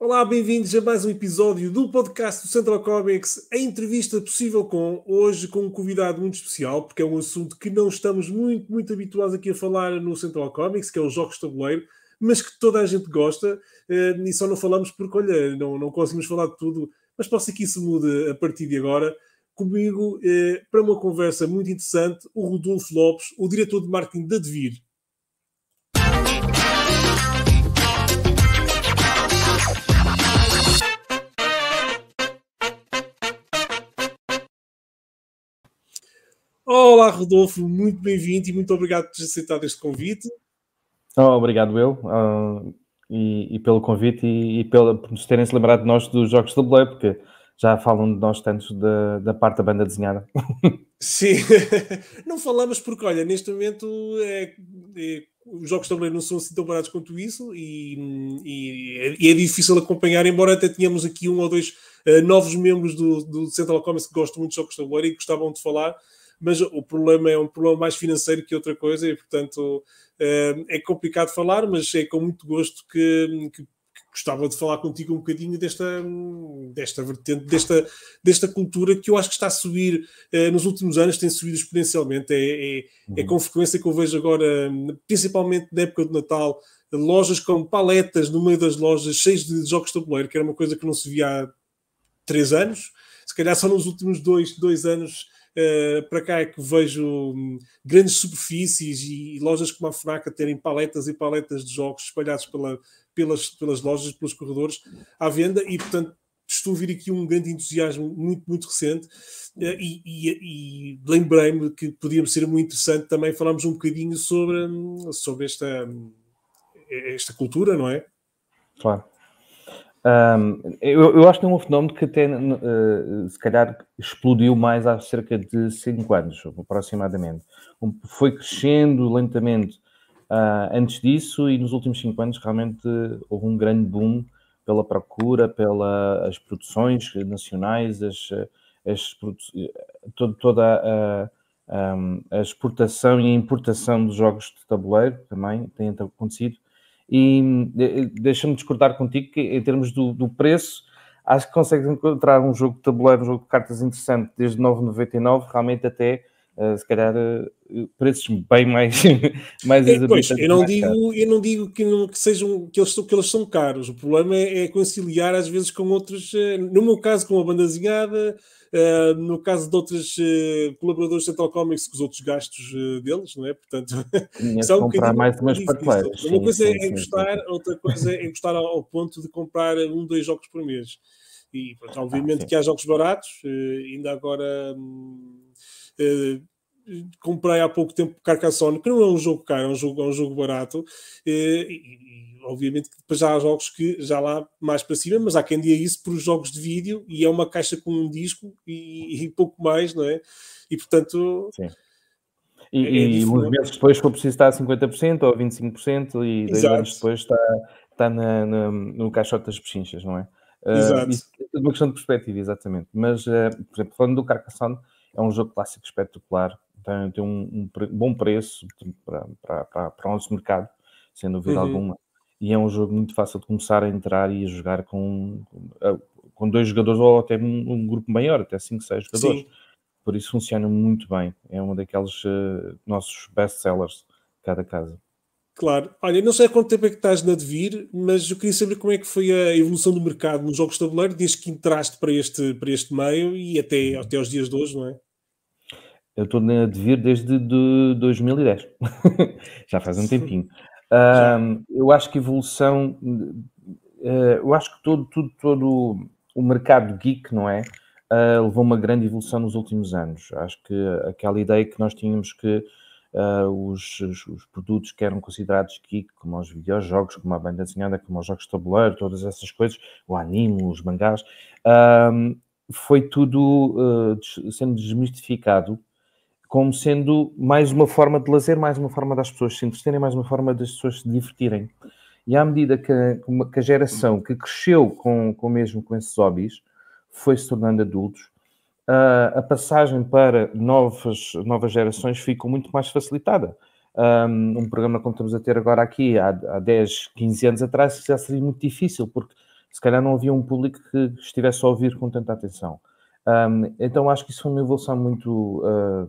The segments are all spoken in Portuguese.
Olá, bem-vindos a mais um episódio do podcast do Central Comics, a entrevista possível com, hoje com um convidado muito especial, porque é um assunto que não estamos muito, muito habituados aqui a falar no Central Comics, que é os jogos de tabuleiro, mas que toda a gente gosta, eh, e só não falamos porque, olha, não, não conseguimos falar de tudo, mas posso que isso mude a partir de agora. Comigo, eh, para uma conversa muito interessante, o Rodolfo Lopes, o diretor de marketing da Devir. Olá, Rodolfo, muito bem-vindo e muito obrigado por ter aceitado este convite. Oh, obrigado eu uh, e, e, pelo convite e, e pela, por nos terem se lembrado de nós dos jogos do Blay, porque já falam de nós tanto da, da parte da banda desenhada. Sim, não falamos porque, olha, neste momento é, é, os jogos do tabuleiro não são assim tão baratos quanto isso e, e é, é, difícil acompanhar, embora até tenhamos aqui um ou dois uh, novos membros do, do Central Comics que gostam muito de jogos de tabuleiro e gostavam de falar, mas o problema é um problema mais financeiro que outra coisa e, portanto, eh, é complicado falar, mas é com muito gosto que, que gostava de falar contigo um bocadinho desta, desta vertente, desta, desta cultura que eu acho que está a subir eh, nos últimos anos, tem subido exponencialmente. É, é, é, uhum. com frequência que eu vejo agora, principalmente na época do Natal, lojas com paletas no meio das lojas cheias de jogos de tabuleiro, que era uma coisa que não se via há três anos, se calhar só nos últimos dois, dois anos Uh, para cá é que vejo hum, grandes superfícies e, lojas como a FNAC a terem paletas e paletas de jogos espalhados pela, pelas, pelas lojas, pelos corredores à venda e, portanto, estou a ouvir aqui um grande entusiasmo muito, muito recente eh, e, e, e lembrei-me que podia ser muito interessante também falarmos um bocadinho sobre, hum, sobre esta, hum, esta cultura, não é? Claro. Um, eu, eu, acho que é um fenómeno que até, uh, se calhar, explodiu mais há cerca de 5 anos, aproximadamente. Um, foi crescendo lentamente uh, antes disso e nos últimos 5 anos realmente houve um grande boom pela procura, pelas produções nacionais, as, eh, as produ eh, toda a, a, a exportação e a importação dos jogos de tabuleiro também tem então acontecido e deixa-me discordar contigo que, em termos do, do, preço, acho que consegues encontrar um jogo de tabuleiro, um jogo de cartas interessante desde 9,99, realmente até. Uh, se calhar uh, preços bem mais mais é, pois, eu não digo caros. eu não digo que não, que sejam que eles que eles são caros o problema é, é conciliar às vezes com outros uh, no meu caso com a banda zinhada eh, no caso de outros eh, colaboradores da Comics com os outros gastos eh, deles, não é? Portanto, são comprar um mais umas prateleiras. Uma coisa sim, é gostar, outra coisa é gostar ao, ao ponto de comprar um, dois jogos por mês. E pronto, ah, obviamente ah, que há jogos baratos, ainda agora hum, comprei há pouco tempo Carcassonne, que não é um jogo caro, é um jogo, é um jogo barato, e, obviamente que depois já há jogos que já lá mais para cima, mas há quem diga isso por jogos de vídeo e é uma caixa com um disco e, e pouco mais, não é? E portanto. Sim. E, é, é e meses depois, se for preciso, está a 50% ou 25%, e dois anos depois está, está na, na, no caixote das pechinchas, não é? Ah, Exato. Uh, isso é uma questão de perspectiva, exatamente. Mas, uh, por exemplo, falando do Carcassonne, é um jogo clássico espetacular, tem, tem um, um pre bom preço para, para, para, para o nosso mercado, sem dúvida uhum. alguma e é um jogo muito fácil de começar a entrar e a jogar com, com dois jogadores ou até um, um grupo maior, até 5, 6 jogadores. Sim. Por isso funciona muito bem. É um daqueles uh, nossos best sellers cada casa. Claro. Olha, não sei há quanto tempo é que estás na Devir, mas eu queria saber como é que foi a evolução do mercado nos jogos de tabuleiro desde que entraste para este, para este meio e até, uhum. até aos dias de hoje, não é? Eu estou na Devir desde de 2010. Já faz um tempinho. Um, eu acho que a evolução, eh, eu acho que todo, todo, todo o mercado geek, não é? Uh, levou uma grande evolução nos últimos anos. Acho que aquela ideia que nós tínhamos que uh, os, os, os, produtos que eram considerados geek, como os videojogos, como a banda desenhada, como os jogos de tabuleiro, todas essas coisas, o anime, os mangás, uh, foi tudo ah, sendo desmistificado como sendo mais uma forma de lazer, mais uma forma das pessoas se entreterem, mais uma forma das pessoas se divertirem. E à medida que a, que a geração que cresceu com, com mesmo com esses hobbies foi se tornando adultos, a, a passagem para novas, novas gerações ficou muito mais facilitada. Um, programa como estamos a ter agora aqui, há, há 10, 15 anos atrás, já seria muito difícil, porque se calhar não havia um público que estivesse a ouvir com tanta atenção. Um, então acho que isso foi uma evolução muito, uh,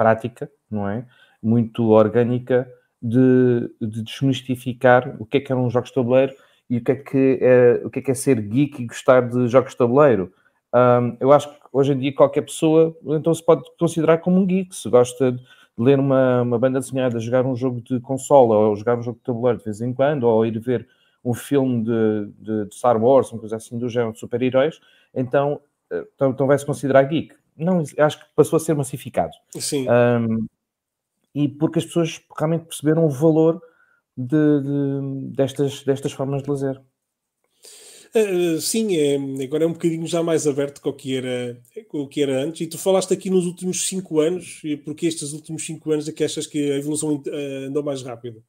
prática, não é? Muito orgânica de, de desmistificar o que é que eram é os jogos de tabuleiro e o que é que é, o que é, que é ser geek e gostar de jogos de tabuleiro. Um, eu acho que hoje em dia qualquer pessoa então se pode considerar como um geek, se gosta de ler uma, uma banda desenhada, jogar um jogo de consola ou jogar um jogo de tabuleiro de vez em quando, ou ir ver um filme de, de, de Star Wars, uma coisa assim do género de super-heróis, então, eh, então, então vai-se considerar geek não, acho que passou a ser massificado. Sim. Um, e porque as pessoas realmente perceberam o valor de, de, destas, destas formas de lazer. Uh, sim, é, agora é um bocadinho já mais aberto com o que, era, o que era antes. E tu falaste aqui nos últimos 5 anos, e porque estes últimos 5 anos é que achas que a evolução ah, andou mais rápido?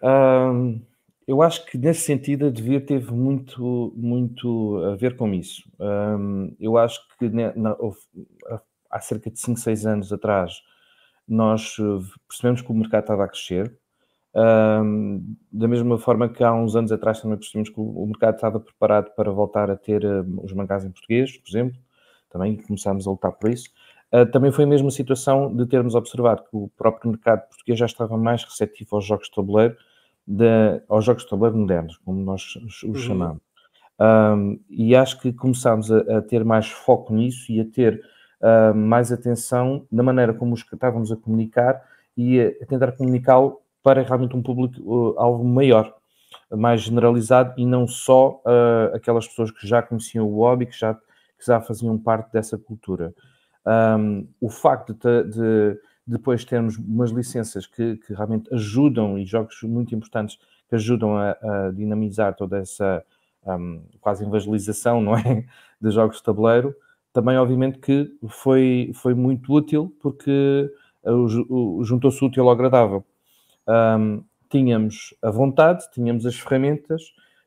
Uh, eu acho que nesse sentido a devia teve muito, muito a ver com isso. Um, eu acho que na, há cerca de 5, 6 anos atrás nós eh, percebemos que o mercado estava a crescer. Um, da mesma forma que há uns anos atrás também percebemos que o, mercado estava preparado para voltar a ter eh, os mangás em português, por exemplo, também começámos a lutar por isso. Uh, também foi a mesma situação de termos observado que o próprio mercado português já estava mais receptivo aos jogos de tabuleiro de, aos jogos de tabuleiro modernos, como nós os uhum. chamamos. Um, e acho que começámos a, a, ter mais foco nisso e a ter uh, mais atenção na maneira como os estávamos a comunicar e a, a tentar comunicá-lo para realmente um público uh, algo maior, mais generalizado e não só uh, aquelas pessoas que já conheciam o hobby, que já, que já faziam parte dessa cultura. Um, o facto de, de depois termos umas licenças que, que realmente ajudam e jogos muito importantes que ajudam a, a dinamizar toda essa um, quase evangelização, não é? De jogos de tabuleiro. Também, obviamente, que foi, foi muito útil porque eh, juntou-se útil ao agradável. Um, tínhamos a vontade, tínhamos as ferramentas,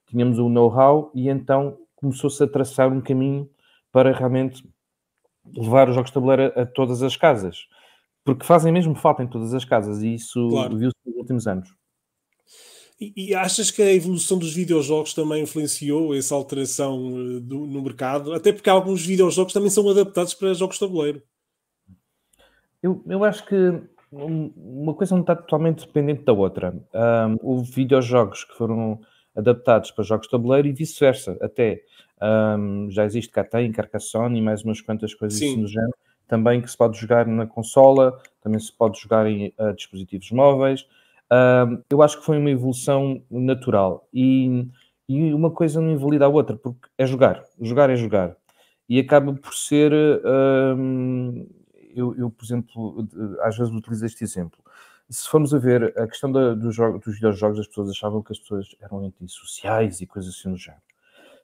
tínhamos o know-how e então começou-se a traçar um caminho para realmente levar os jogos de tabuleiro a, a todas as casas porque fazem mesmo falta em todas as casas e isso claro. viu-se nos últimos anos. E, e, achas que a evolução dos videojogos também influenciou essa alteração eh, do, no mercado? Até porque alguns videojogos também são adaptados para jogos de tabuleiro. Eu, eu acho que uma coisa não está totalmente dependente da outra. Um, houve videojogos que foram adaptados para jogos de tabuleiro e vice-versa, até. Um, já existe Catan, Carcassonne e mais umas quantas coisas Sim. Assim género também que se pode jogar na consola, também se pode jogar em uh, dispositivos móveis. Uh, eu acho que foi uma evolução natural e, e, uma coisa não invalida a outra, porque é jogar, jogar é jogar. E acaba por ser. Uh, eu, eu, por exemplo, às vezes utilizo este exemplo. Se formos a ver a questão da, do jogo, dos videojogos, as pessoas achavam que as pessoas eram antissociais e coisas assim do género.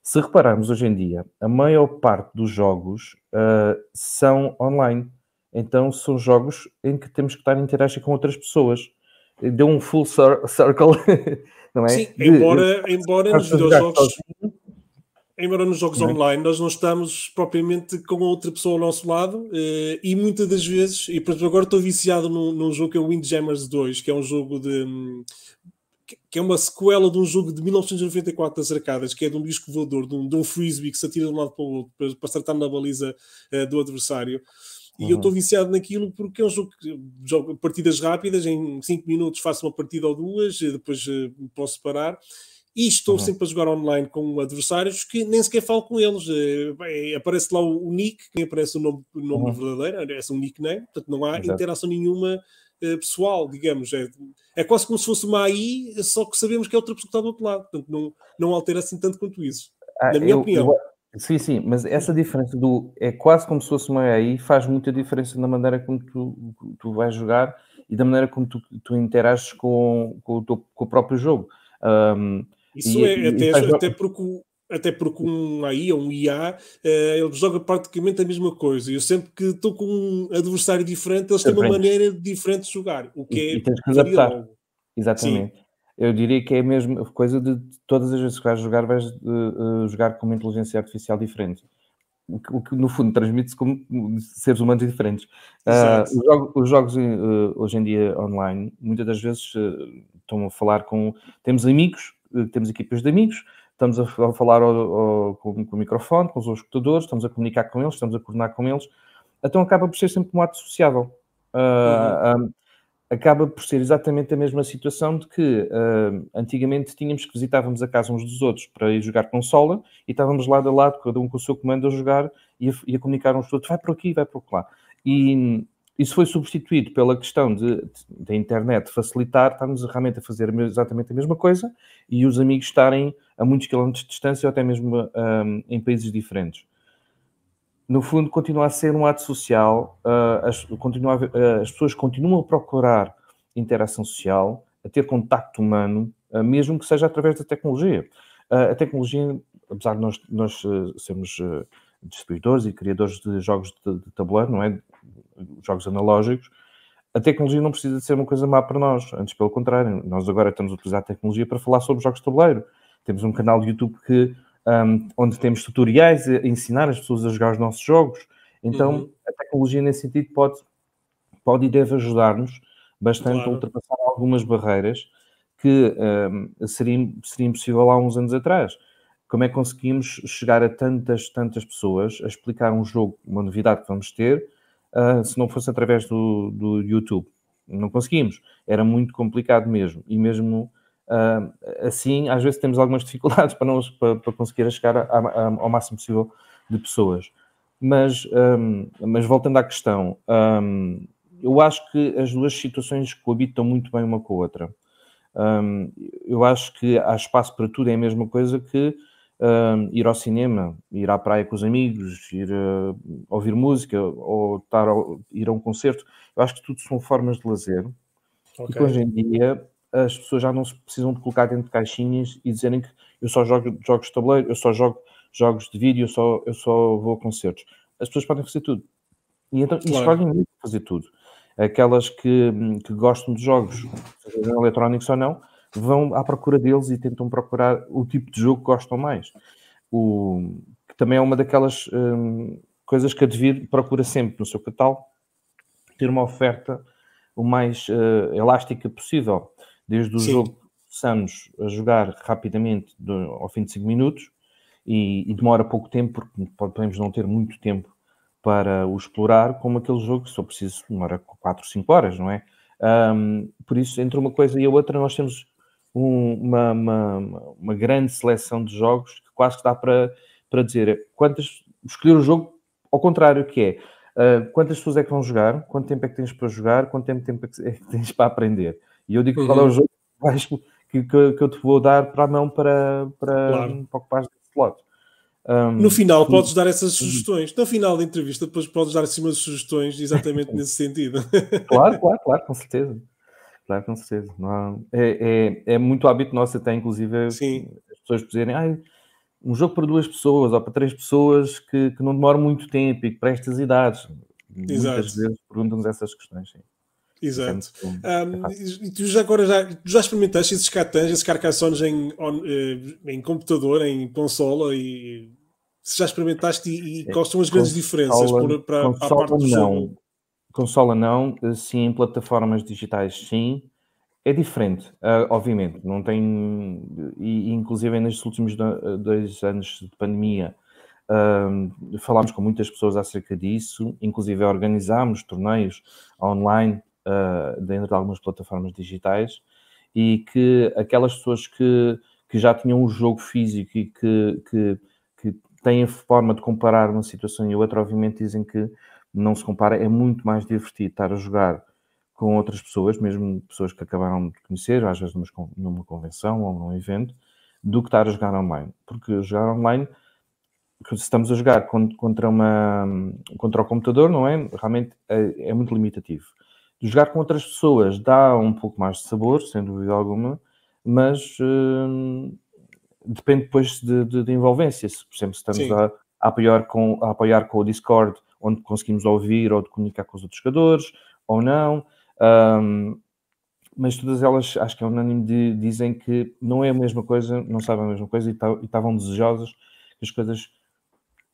Se repararmos hoje em dia, a maior parte dos jogos uh, são online. Então são jogos em que temos que estar em interagir com outras pessoas. Deu um full circle, não é? Sim, embora, embora nos videojogos, embora nos jogos é? online nós não estamos propriamente com outra pessoa ao nosso lado eh, e muitas das vezes, e por exemplo agora estou viciado num, num jogo que é o Windjammers 2, que é um jogo de hum, que é uma sequela de um jogo de 1994 das arcadas, que é de um disco voador, de um, de um frisbee que se atira de um lado para o outro para, para acertar na baliza uh, do adversário. E uhum. eu estou viciado naquilo porque é um jogo que jogo partidas rápidas, em 5 minutos faço uma partida ou duas, eh, depois uh, posso parar. E estou uhum. sempre a jogar online com adversários que nem sequer falo com eles. bem, aparece lá o, nick, quem aparece o nome, o nome uhum. verdadeiro, aparece é um nickname, portanto não há Exato. interação nenhuma eh, pessoal, digamos. É, é quase como se fosse uma AI, só que sabemos que é outra pessoa que está do outro lado. Portanto, não, não altera assim tanto quanto isso. Ah, na minha eu, opinião. Eu, sim, sim, mas essa diferença do é quase como se fosse uma AI faz muita diferença na maneira como tu, tu vais jogar e da maneira como tu, tu interages com, com, o, teu, com o próprio jogo. Um, isso e, é, e, até, e até porque o, até porque um AI ou um IA, eh, ele joga praticamente a mesma coisa. Eu sempre que estou com um adversário diferente, eles têm uma maneira diferente de jogar, o que e, é. E tens que adaptar. Exatamente. Sim. Eu diria que é a mesma coisa de todas as vezes que vais jogar, vais uh, jogar com uma inteligência artificial diferente. O que, o que no fundo transmite-se como seres humanos diferentes. Uh, os, jogos, os jogos hoje em dia online, muitas das vezes estão a falar com. Temos amigos, temos equipas de amigos, estamos a falar ao, ao, com, com, o microfone, com os escutadores, estamos a comunicar com eles, estamos a coordenar com eles, então acaba por ser sempre um ato sociável. Uh, uhum. Ah, acaba por ser exatamente a mesma situação de que uh, antigamente tínhamos que visitávamos a casa uns dos outros para ir jogar consola e estávamos lado a lado, cada um com o seu comando a jogar e a, e a comunicar uns dos outros, vai por aqui, vai por lá. E, isso foi substituído pela questão de, da internet facilitar, estarmos realmente a fazer exatamente a mesma coisa e os amigos estarem a muitos quilómetros de distância ou até mesmo um, em países diferentes. No fundo, continua a ser um ato social, uh, as, continua uh, as pessoas continuam a procurar interação social, a ter contacto humano, uh, mesmo que seja através da tecnologia. a tecnologia, apesar de nós, nós sermos distribuidores e criadores de jogos de, de tabuleiro, não é? jogos analógicos, a tecnologia não precisa de ser uma coisa má para nós, antes pelo contrário, nós agora estamos a utilizar a tecnologia para falar sobre jogos de tabuleiro. Temos um canal de YouTube que, um, onde temos tutoriais a ensinar as pessoas a jogar os nossos jogos. Então, uhum. a tecnologia nesse sentido pode, pode e deve ajudar-nos bastante claro. a ultrapassar algumas barreiras que um, seria, seria impossível há uns anos atrás. Como é que conseguimos chegar a tantas, tantas pessoas a explicar um jogo, uma novidade que vamos ter, ah, se não fosse através do, do YouTube. Não conseguimos, era muito complicado mesmo. E mesmo uh, assim, às vezes temos algumas dificuldades para, para, para conseguir chegar a, a, ao máximo possível de pessoas. Mas, um, ah, mas voltando à questão, um, eu acho que as duas situações coabitam muito bem uma com a outra. Um, eu acho que há espaço para tudo, é a mesma coisa que Uh, ir ao cinema, ir à praia com os amigos, ir uh, ouvir música ou estar ao, ir a um concerto. Eu acho que tudo são formas de lazer. Okay. E que hoje em dia as pessoas já não se precisam de colocar dentro de caixinhas e dizerem que eu só jogo jogos de tabuleiro, eu só jogo jogos de vídeo, eu só, eu só vou a concertos. As pessoas podem fazer tudo. E então claro. escolhem fazer tudo. Aquelas que, hum, que gostam de jogos, sejam eletrónicos ou não, vão à procura deles e tentam procurar o tipo de jogo que gostam mais. O, que também é uma daquelas hum, coisas que a Devir procura sempre no seu catálogo, ter uma oferta o mais uh, elástica possível, desde o Sim. jogo que a jogar rapidamente do, ao fim de 5 minutos e, e, demora pouco tempo, porque podemos não ter muito tempo para o explorar, como aquele jogo que só preciso demora 4, 5 horas, não é? Um, por isso, entre uma coisa e a outra, nós temos um, uma, uma, uma, grande seleção de jogos que quase que dá para, para dizer quantas. escolher o jogo ao contrário, que é Uh, quantas pessoas é que vão jogar, quanto tempo é que tens para jogar, quanto tempo, tempo é que é tens para aprender. E eu digo uhum. qual é o uhum. jogo que, que, que, eu te vou dar para a mão para, para, claro. para ocupar desse slot. Um, no final, tu... podes dar essas uhum. sugestões. No final da entrevista, depois podes dar assim umas sugestões exatamente nesse sentido. claro, claro, claro, com certeza. Claro, com certeza. Não há... é, é, é, muito hábito nosso até, inclusive, Sim. as pessoas dizerem ah, um jogo para duas pessoas ou para três pessoas que, que não demora muito tempo e que para estas idades. Exato. Muitas vezes perguntam-nos essas questões. Sim. É Exato. É e tu já agora já, já experimentaste esses catans, esses carcações em, eh, em computador, em consola e se já experimentaste e, e é, quais são as grandes diferenças para, para, para a parte do não. jogo? Consola não, sim, plataformas digitais sim. É diferente, ah, obviamente, não tem, e, inclusive nestes últimos ah, dois anos de pandemia, ah, falámos com muitas pessoas acerca disso, inclusive organizámos torneios online dentro de algumas plataformas digitais e que aquelas pessoas que, que já tinham o jogo físico e que, que, que têm a forma de comparar uma situação e outra, obviamente dizem que não se compara, é muito mais divertido estar a jogar com outras pessoas, mesmo pessoas que acabaram de conhecer, às vezes numa convenção ou num evento, do que estar a jogar online. Porque jogar online, se estamos a jogar contra, uma, contra o computador, não é? Realmente é, é muito limitativo. Jogar com outras pessoas dá um pouco mais de sabor, sem dúvida alguma, mas hum, depende depois de, de, de, envolvência. Se, por exemplo, estamos a, a, apoiar com, a apoiar com o Discord onde conseguimos ouvir ou de comunicar com os outros jogadores ou não. Um, mas todas elas, acho que é unânime, de, dizem que não é a mesma coisa, não sabem a mesma coisa e estavam desejosas que as coisas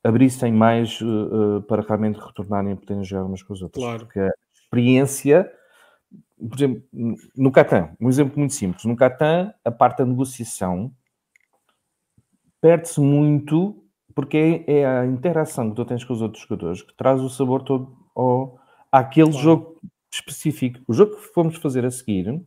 abrissem mais uh, para realmente retornarem a poderem jogar umas com as outras. Claro. Porque a experiência, por exemplo, no Catan, um exemplo muito simples, no Catan, a parte da negociação perde-se muito porque é, é, a interação que tu tens com os outros jogadores que traz o sabor todo ao, àquele claro. jogo específico. O jogo que fomos fazer a seguir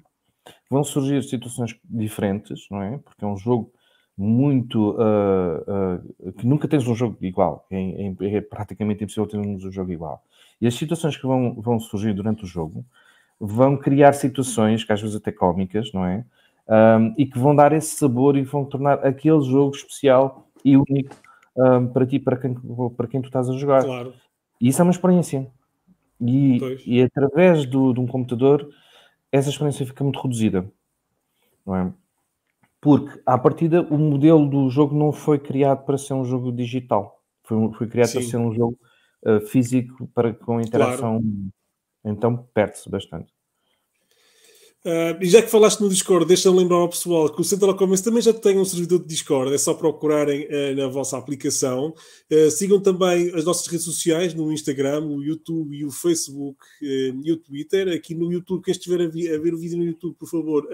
vão surgir situações diferentes, não é? Porque é um jogo muito uh, uh, que nunca tens um jogo igual, é, é, é, praticamente impossível termos um jogo igual. E as situações que vão, vão surgir durante o jogo vão criar situações que às vezes até cómicas, não é? Um, ah, e que vão dar esse sabor e vão tornar aquele jogo especial e único um, para ti, para quem, para quem tu estás a jogar. Claro. E isso é uma experiência. E, e através do, de um computador, essa experiência fica muito reduzida. Não é? Porque, à partida, o modelo do jogo não foi criado para ser um jogo digital. Foi, foi criado Sim. para ser um jogo uh, físico, para, com interação. Claro. Então, perde-se bastante. Uh, e já que falaste no Discord, deixa-me lembrar ao pessoal que o Central Commons também já tem um servidor de Discord, é só procurarem uh, na vossa aplicação. Uh, sigam também as nossas redes sociais no Instagram, o YouTube e o Facebook e o Twitter. Aqui no YouTube, quem estiver a, vi- a ver o vídeo no YouTube, por favor,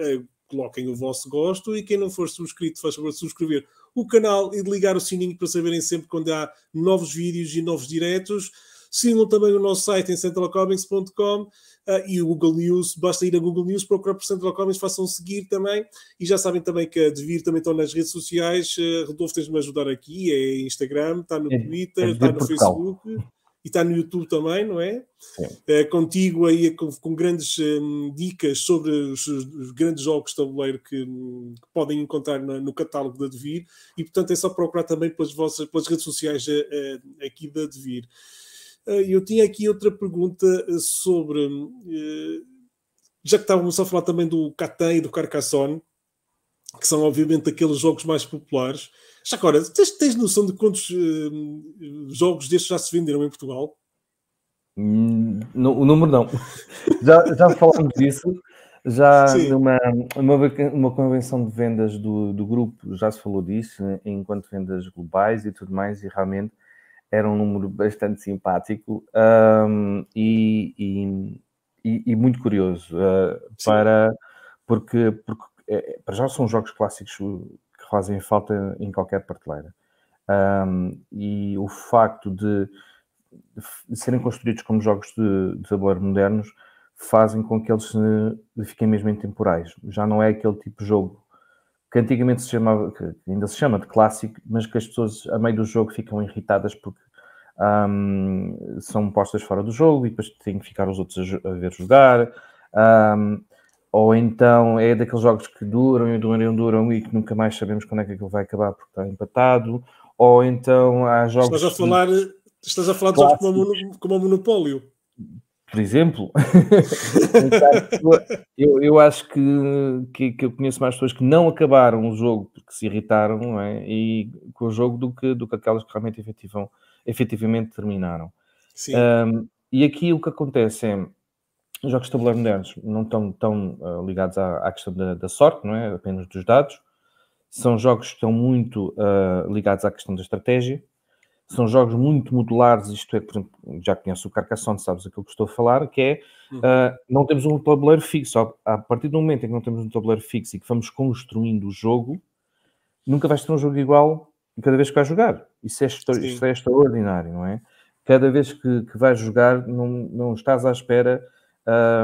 coloquem o vosso gosto e quem não for subscrito, faz favor de subscrever o canal e de ligar o sininho para saberem sempre quando há novos vídeos e novos diretos. Sigam também o nosso site em centralcomics.com uh, e o Google News, basta ir a Google News, procurar por Central Comics façam seguir também, e já sabem também que a Devir também estão nas redes sociais, uh, Rodolfo tens-me ajudar aqui, é Instagram, está no é, Twitter, é, está no Portugal. Facebook, e está no YouTube também, não é? Ah, contigo aí com, com grandes hum, dicas sobre os, os, grandes jogos de tabuleiro que, hum, que podem encontrar na, no catálogo da Devir e portanto é só procurar também pelas vossas pelas redes sociais aqui da Devir. Eh, eu tinha aqui outra pergunta eh, sobre. Eh, já que estávamos a falar também do Catan e do Carcassonne, que são obviamente aqueles jogos mais populares. Já agora, tens, tens noção de quantos uh, jogos destes já se venderam em Portugal? Hum, no, o número não. já, já falámos disso. Já numa uma, convenção de vendas do, do grupo já se falou disso, enquanto vendas globais e tudo mais, e realmente era um número bastante simpático um, e, e, e, muito curioso uh, para porque, porque é, é, para já são jogos clássicos que fazem falta em qualquer prateleira um, e o facto de, de, serem construídos como jogos de, de tabuleiro modernos fazem com que eles se, eh, fiquem mesmo intemporais já não é aquele tipo de jogo que antigamente se chamava, que ainda se chama de clássico, mas que as pessoas a meio do jogo ficam irritadas porque um, são postas fora do jogo e depois têm que ficar os outros a, a ver jogar. Um, ou então é daqueles jogos que duram e duram e duram e que nunca mais sabemos quando é que aquilo vai acabar porque está empatado. Ou então há jogos. Estás a falar, estás a falar de jogos como, o Monopólio por exemplo, eu, eu, acho que, que, que, eu conheço mais pessoas que não acabaram o jogo porque se irritaram é? e com o jogo do que, do que aquelas que realmente efetivam, efetivamente terminaram. Um, e aqui o que acontece é os jogos de tabuleiro modernos não estão tão uh, ligados à, à questão da, da, sorte, não é? Apenas dos dados. São jogos que estão muito uh, ligados à questão da estratégia são jogos muito modulares, isto é, exemplo, já conheço o Carcassonne, sabes aquilo que estou a falar, que é, uhum. uh, não temos um tabuleiro fixo. A partir do momento em que não temos um tabuleiro fixo e que vamos construindo o jogo, nunca vais ter um jogo igual cada vez que vais jogar. Isso é, isto é extraordinário, não é? Cada vez que, que vais jogar, não, não estás à espera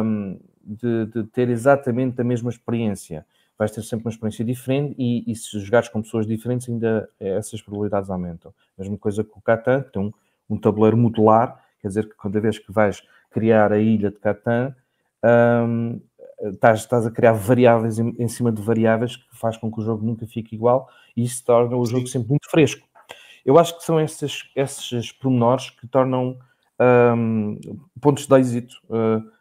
um, ah, de, de ter exatamente a mesma experiência vais ter sempre uma experiência diferente e, e se jogares com pessoas diferentes, ainda eh, essas probabilidades aumentam. Mesma coisa com o Catan, que tem um, um, tabuleiro modular, quer dizer que cada vez que vais criar a ilha de Catan, um, estás, estás, a criar variáveis em, em, cima de variáveis que faz com que o jogo nunca fique igual e isso torna o jogo sempre muito fresco. Eu acho que são esses, esses pormenores que tornam um, pontos de êxito. Uh,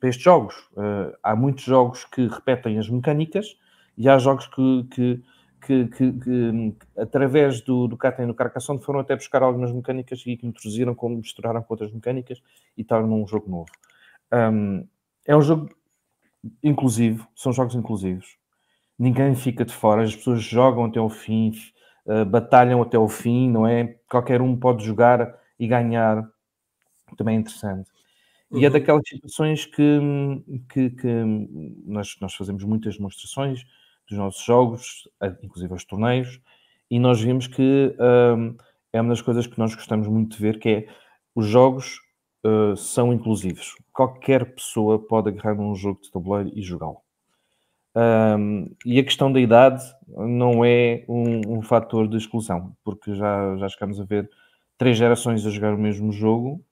para estes jogos. Ah, há muitos jogos que repetem as mecânicas e há jogos que, que, que, que através do, do Catem e do Carcassonne foram até buscar algumas mecânicas e que introduziram, como misturaram com outras mecânicas e tornam num jogo novo. é um jogo inclusivo, são jogos inclusivos. Ninguém fica de fora, as pessoas jogam até o fim, ah, batalham até o fim, não é? Qualquer um pode jogar e ganhar. Também é interessante. Uhum. E é uhum. daquelas situações que, que, que, nós, nós fazemos muitas demonstrações dos nossos jogos, inclusive os torneios, e nós vimos que hum, é uma das coisas que nós gostamos muito de ver, que é os jogos uh, são inclusivos. Qualquer pessoa pode agarrar num jogo de tabuleiro e jogá-lo. Um, e a questão da idade não é um, um fator de exclusão, porque já, já chegámos a ver três gerações a jogar o mesmo jogo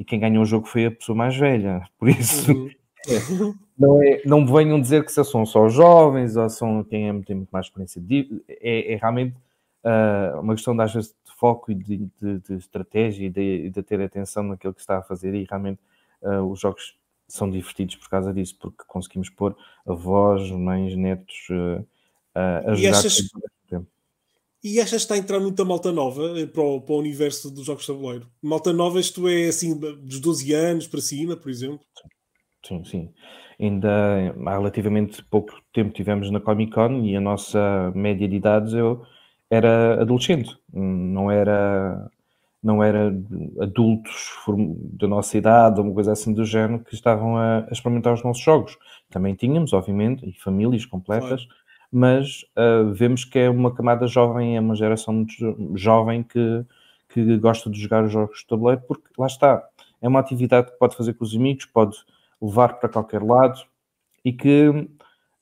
e quem ganhou o jogo foi a pessoa mais velha. Por isso, uhum. não, é, não venham dizer que são só jovens ou são quem é, tem muito mais experiência. É, é realmente uh, uma questão, de, às vezes, de foco e de, de, de estratégia e de, de, ter atenção naquilo que está a fazer. E realmente, uh, os jogos são divertidos por causa disso, porque conseguimos pôr avós, mães, netos uh, a e jogar. Achas... E achas que está a entrar muita malta nova eh, para o, para o universo dos jogos de tabuleiro? Malta nova, isto é assim, dos 12 anos para cima, por exemplo? Sim, sim. Ainda há relativamente pouco tempo tivemos na Comic Con e a nossa média de idades eu era adolescente, não era não era adultos da nossa idade ou uma coisa assim do género que estavam a, a experimentar os nossos jogos. Também tínhamos, obviamente, e famílias completas, claro mas uh, vemos que é uma camada jovem, é uma geração muito jovem que, que gosta de jogar os jogos de tabuleiro, porque lá está, é uma atividade que pode fazer com os amigos, pode levar para qualquer lado e que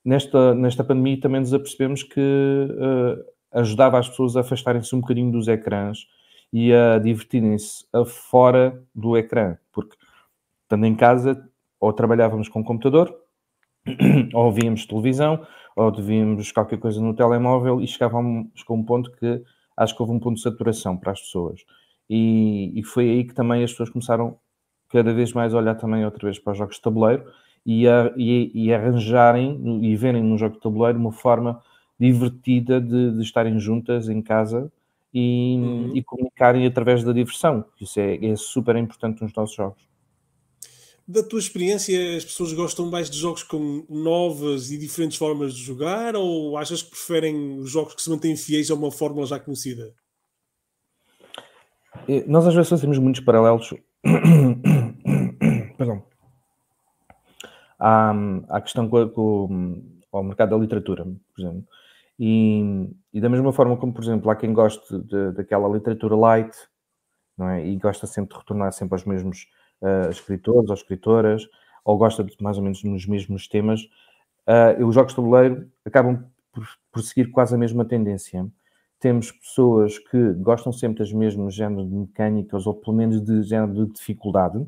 nesta, nesta pandemia também nos apercebemos que uh, ajudava as pessoas a afastarem-se um bocadinho dos ecrãs e a divertirem-se fora do ecrã, porque estando em casa ou trabalhávamos com o computador ou víamos televisão, ou víamos qualquer coisa no telemóvel, e chegávamos com um, ponto que acho que houve um ponto de saturação para as pessoas. E, e, foi aí que também as pessoas começaram cada vez mais a olhar também outra vez para os jogos de tabuleiro e, a, e, e arranjarem e verem num jogo de tabuleiro uma forma divertida de, de estarem juntas em casa e, uhum. e comunicarem através da diversão. Isso é, é super importante nos nossos jogos da tua experiência, as pessoas gostam mais de jogos com novas e diferentes formas de jogar ou achas que preferem jogos que se mantêm fiéis a uma fórmula já conhecida? Eh, nós às vezes fazemos muitos paralelos Perdão. À, à questão com, com, ao mercado da literatura, por exemplo. E, e, da mesma forma como, por exemplo, há quem goste daquela literatura light não é? e gosta sempre de retornar sempre aos mesmos uh, escritores ou escritoras, ou gosta de mais ou menos nos mesmos temas, uh, os jogos de tabuleiro acabam por, por seguir quase a mesma tendência. Temos pessoas que gostam sempre das mesmos géneros de mecânicas, ou pelo menos de género de dificuldade,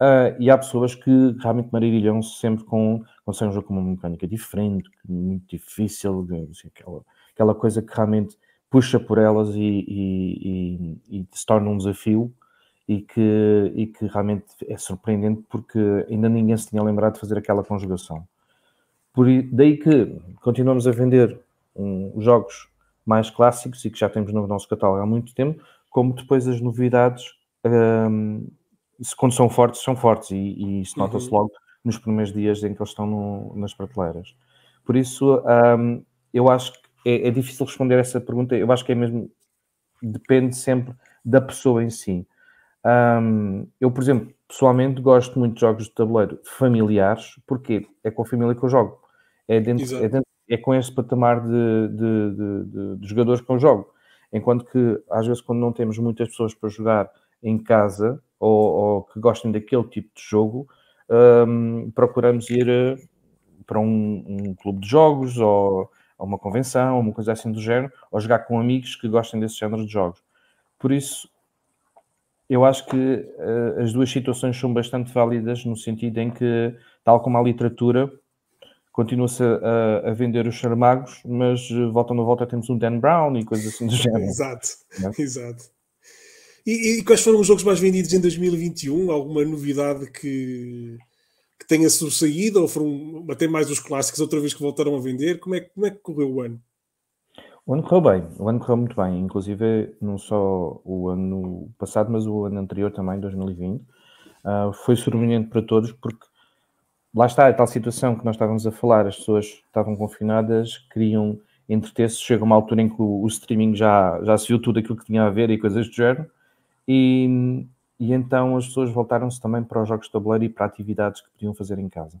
Uh, e há pessoas que realmente maravilham-se sempre com conseguem um jogo com uma mecânica diferente, muito difícil, assim, aquela, aquela coisa que realmente puxa por elas e, e, e, e se torna um desafio e que, e que realmente é surpreendente porque ainda ninguém se tinha lembrado de fazer aquela conjugação. Por daí que continuamos a vender um, jogos mais clássicos e que já temos no nosso catálogo há muito tempo, como depois as novidades, um, quando são fortes, são fortes e, e isso uhum. nota-se uhum. logo nos primeiros dias em que eles estão no, nas prateleiras. Por isso, um, eu acho que é, é difícil responder essa pergunta, eu acho que é mesmo, depende sempre da pessoa em si um, eu, por exemplo, pessoalmente gosto muito de jogos de tabuleiro familiares, porque é com a família que eu jogo. É, dentro, é, dentro, é, com esse patamar de, de, de, de, jogadores que eu jogo. Enquanto que, às vezes, quando não temos muitas pessoas para jogar em casa ou, ou que gostem daquele tipo de jogo, um, procuramos ir eh, para um, um, clube de jogos ou a uma convenção, uma coisa assim do género, ou jogar com amigos que gostem desse género de jogos. Por isso, eu acho que uh, as duas situações são bastante válidas no sentido em que, tal como a literatura, continua-se a, a, vender os charmagos, mas eh, volta não volta temos um Dan Brown e coisas assim do género. Exato, é? exato. E, e, quais foram os jogos mais vendidos em 2021? Alguma novidade que, que tenha sobressaído? Ou foram até mais os clássicos outra vez que voltaram a vender? Como é, como é que correu o ano? O ano correu bem, o ano correu muito bem, inclusive não só o ano passado, mas o ano anterior também, 2020. Uh, ah, foi surpreendente para todos porque lá está a tal situação que nós estávamos a falar, as pessoas estavam confinadas, queriam entreter-se, chega uma altura em que o, o, streaming já, já se viu tudo aquilo que tinha a ver e coisas do género, e, e então as pessoas voltaram-se também para os jogos de tabuleiro e para atividades que podiam fazer em casa.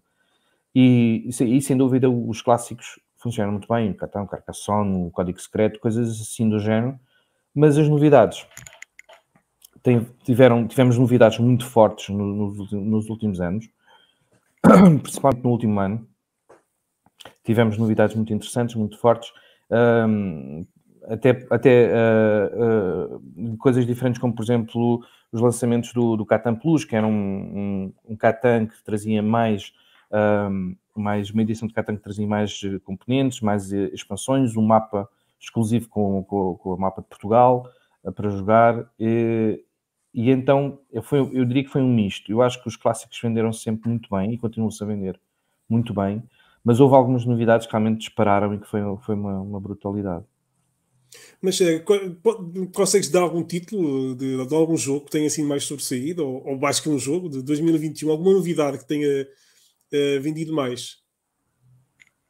E, e sem dúvida os clássicos funciona muito bem, o Catão, Carcassonne, Código Secreto, coisas assim do género, mas as novidades. Tem, tiveram, tivemos novidades muito fortes no, no, nos últimos anos, principalmente no último ano. Tivemos novidades muito interessantes, muito fortes, um, até, até uh, uh, coisas diferentes, como por exemplo os lançamentos do, do Catan Plus, que era um, um, um Catan que trazia mais. Um, mais uma edição de Catan que trazia mais eh, componentes, mais eh, expansões, um mapa exclusivo com, com, com o mapa de Portugal eh, para jogar. E, e então foi, eu diria que foi um misto. Eu acho que os clássicos venderam sempre muito bem e continuam-se a vender muito bem, mas houve algumas novidades que realmente dispararam e que foi, foi uma, uma brutalidade. Mas é, consegues dar algum título de, de, algum jogo que tenha sido mais sobressaído, ou, ou mais que um jogo de 2021, alguma novidade que tenha uh, vendido mais?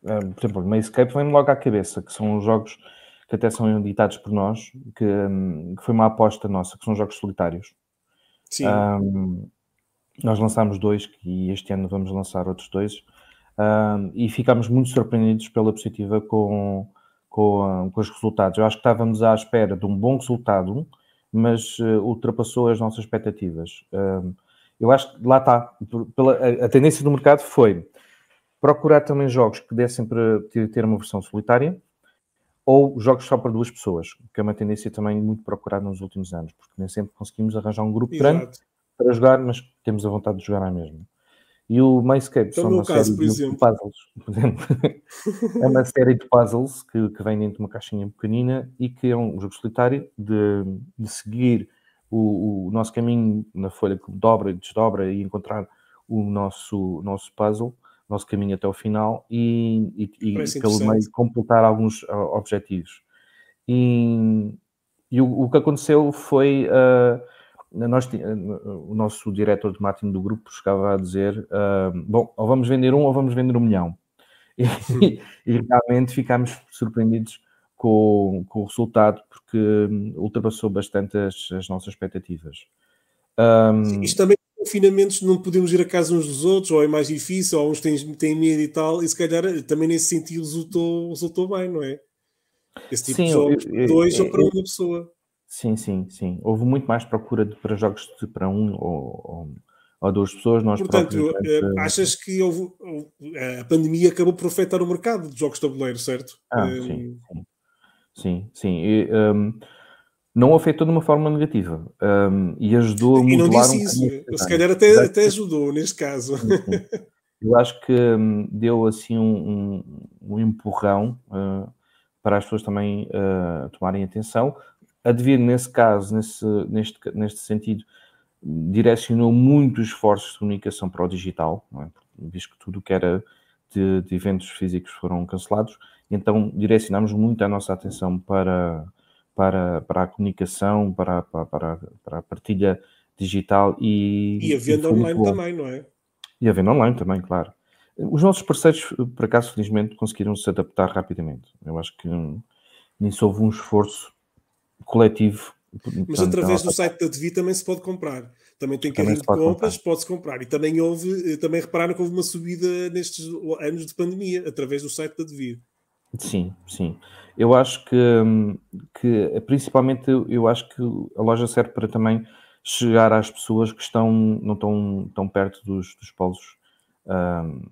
Uh, por exemplo, Mayscape vem-me logo à cabeça, que são jogos que até são editados por nós, que, hum, que foi uma aposta nossa, que são jogos solitários. Sim. Um, nós lançámos dois e este ano vamos lançar outros dois. Um, e ficámos muito surpreendidos pela positiva com, com, hum, com os resultados. Eu acho que estávamos à espera de um bom resultado, mas uh, ultrapassou as nossas expectativas. Um, eu acho que lá está. Pela, a tendência do mercado foi procurar também jogos que dessem para ter uma versão solitária ou jogos só para duas pessoas, que é uma tendência também muito procurada nos últimos anos, porque nem sempre conseguimos arranjar um grupo Exato. grande para jogar, mas temos a vontade de jogar à mesma. E o Mayscape então, são uma caso, série de puzzles, por exemplo. é uma série de puzzles que, que vem dentro de uma caixinha pequenina e que é um jogo solitário de, de seguir o, o nosso caminho na folha que dobra e desdobra e encontrar o nosso, nosso puzzle, nosso caminho até o final e, e, e pelo meio completar alguns ah, objetivos. E, e o, o, que aconteceu foi. Uh, nós, uh, o nosso diretor de marketing do grupo chegava a dizer: uh, Bom, ou vamos vender um ou vamos vender um milhão. E, e realmente ficámos surpreendidos com, com o resultado, porque hum, ultrapassou bastante as, as nossas expectativas. Um... Sim, isto também confinamentos não podemos ir a casa uns dos outros, ou é mais difícil, ou uns têm, têm medo e tal, e se calhar eh, também nesse sentido resultou, resultou bem, não é? Esse tipo sim, de jogos, eu, dois eu, ou para uma pessoa. Sim, sim, sim. Houve muito mais procura de, para jogos de, para um ou, ou, ou duas pessoas. Nós Portanto, próprios... Eh, achas que houve, eh, a pandemia acabou por afetar o mercado de jogos de tabuleiro, certo? Ah, um, sim, sim. Sim, sim. E, um, não afetou de uma forma negativa um, e ajudou a mudar. E não disse um se calhar até, até ajudou neste caso. Sim, sim. Eu acho que hum, deu assim um, um empurrão uh, para as pessoas também uh, tomarem atenção. A devir, nesse caso, nesse, neste, neste sentido, direcionou muito os esforços de comunicação para o digital, é? visto que tudo o que era de, de eventos físicos foram cancelados então direcionamos muito a nossa atenção para, para, para a comunicação, para, para, para a partilha digital e. E a venda e online também, não é? E a venda online também, claro. Os nossos parceiros, por acaso, felizmente, conseguiram se adaptar rapidamente. Eu acho que nem houve um esforço coletivo. Portanto, Mas através do site da Devi também se pode comprar. Também tem carrinho de compras, pode-se comprar. E também houve, eh, também repararam que houve uma subida nestes anos de pandemia, através do site da Devi. Sim, sim. Eu acho que, hum, que principalmente eu acho que a loja serve para também chegar às pessoas que estão não estão tão perto dos, dos polos um,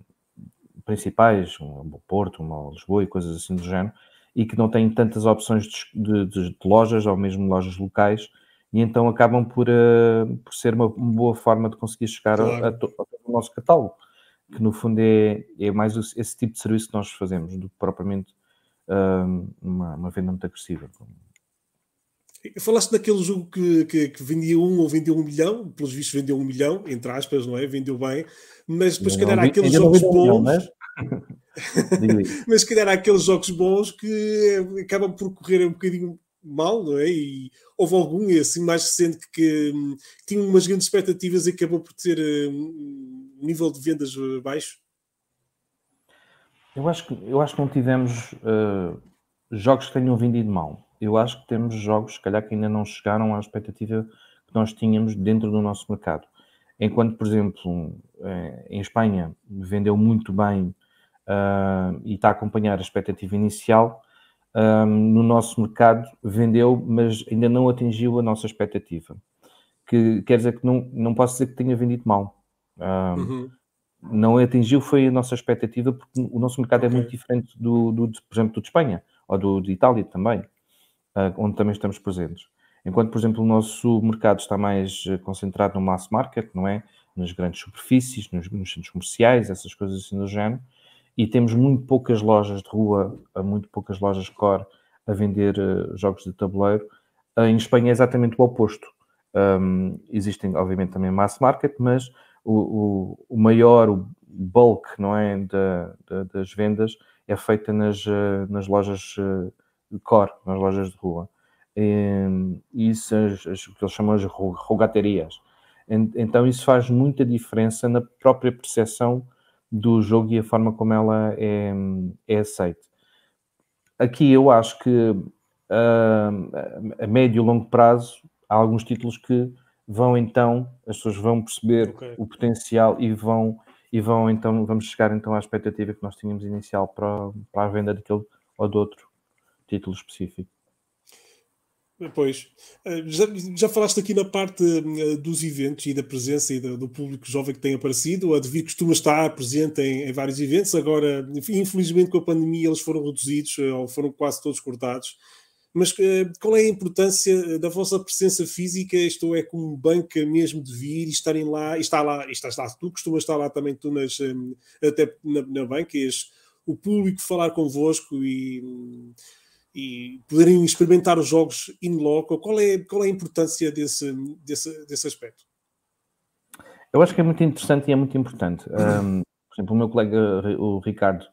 principais, um Porto, uma Lisboa e coisas assim do género, e que não têm tantas opções de, de, de lojas ou mesmo lojas locais, e então acabam por, uh, por ser uma, uma, boa forma de conseguir chegar claro. a, a, ao nosso catálogo que no fundo é, é mais esse tipo de serviço que nós fazemos do que propriamente uh, uma, uma, venda muito agressiva. Falaste daquele jogo que, que, que, vendia um ou vendeu um milhão, pelos vistos vendeu um milhão, entre aspas, não é? Vendeu bem, mas depois, se calhar, há aqueles jogos bons. Milhão, mas... mas se calhar há aqueles jogos bons que eh, acabam por correr um bocadinho mal, não é? E houve algum, assim, mais recente, que, hum, que tinha umas grandes expectativas e acabou por ter um, nível de vendas eh, baixo? Eu acho que, eu acho que não tivemos uh, jogos que tenham vendido mal. Eu acho que temos jogos, se calhar, que ainda não chegaram à expectativa que nós tínhamos dentro do nosso mercado. Enquanto, por exemplo, eh, em Espanha vendeu muito bem uh, e está a acompanhar a expectativa inicial, no nosso mercado vendeu, mas ainda não atingiu a nossa expectativa. Que quer dizer que não, não posso dizer que tenha vendido mal, Uhum. Não atingiu, foi a nossa expectativa, porque o nosso mercado é okay. é muito diferente, do, do, por exemplo, do de Espanha ou do de Itália também, ah, onde também estamos presentes. Enquanto, por exemplo, o nosso mercado está mais eh, concentrado no mass market, não é? Nas grandes superfícies, nos, nos centros comerciais, essas coisas assim do género, e temos muito poucas lojas de rua, ah, muito poucas lojas core a vender eh, jogos de tabuleiro. Ah, em Espanha é exatamente o oposto. Um, existem, obviamente, também mass market, mas o, o, maior o bulk não é, da, da, das vendas é feita nas, eh, nas lojas de eh, core, nas lojas de rua. E, isso as, que eles chamam de rogaterias. Então isso faz muita diferença na própria percepção do jogo e a forma como ela é, é aceita. Aqui eu acho que ah, a, a médio e longo prazo há alguns títulos que vão então, as pessoas vão perceber okay. o potencial e vão, e vão então, vamos chegar então à expectativa que nós tínhamos inicial para, para a venda daquele ou de outro título específico. Pois, eh, já, já, falaste aqui na parte eh, dos eventos e da presença e do público jovem que tem aparecido. A Devir costuma estar presente em, em, vários eventos, agora, infelizmente, com a pandemia, eles foram reduzidos eh, ou foram quase todos cortados. Mas eh, qual é a importância eh, da vossa presença física? Isto é como banca mesmo de vir e estarem lá, e está lá, e estás lá, tu costumas estar lá também, tu nas, eh, até na, na banca, o público falar convosco e, e poderem experimentar os jogos in loco. Qual é, qual é a importância desse, desse, desse aspecto? Eu acho que é muito interessante e é muito importante. Um, por exemplo, o meu colega, o Ricardo,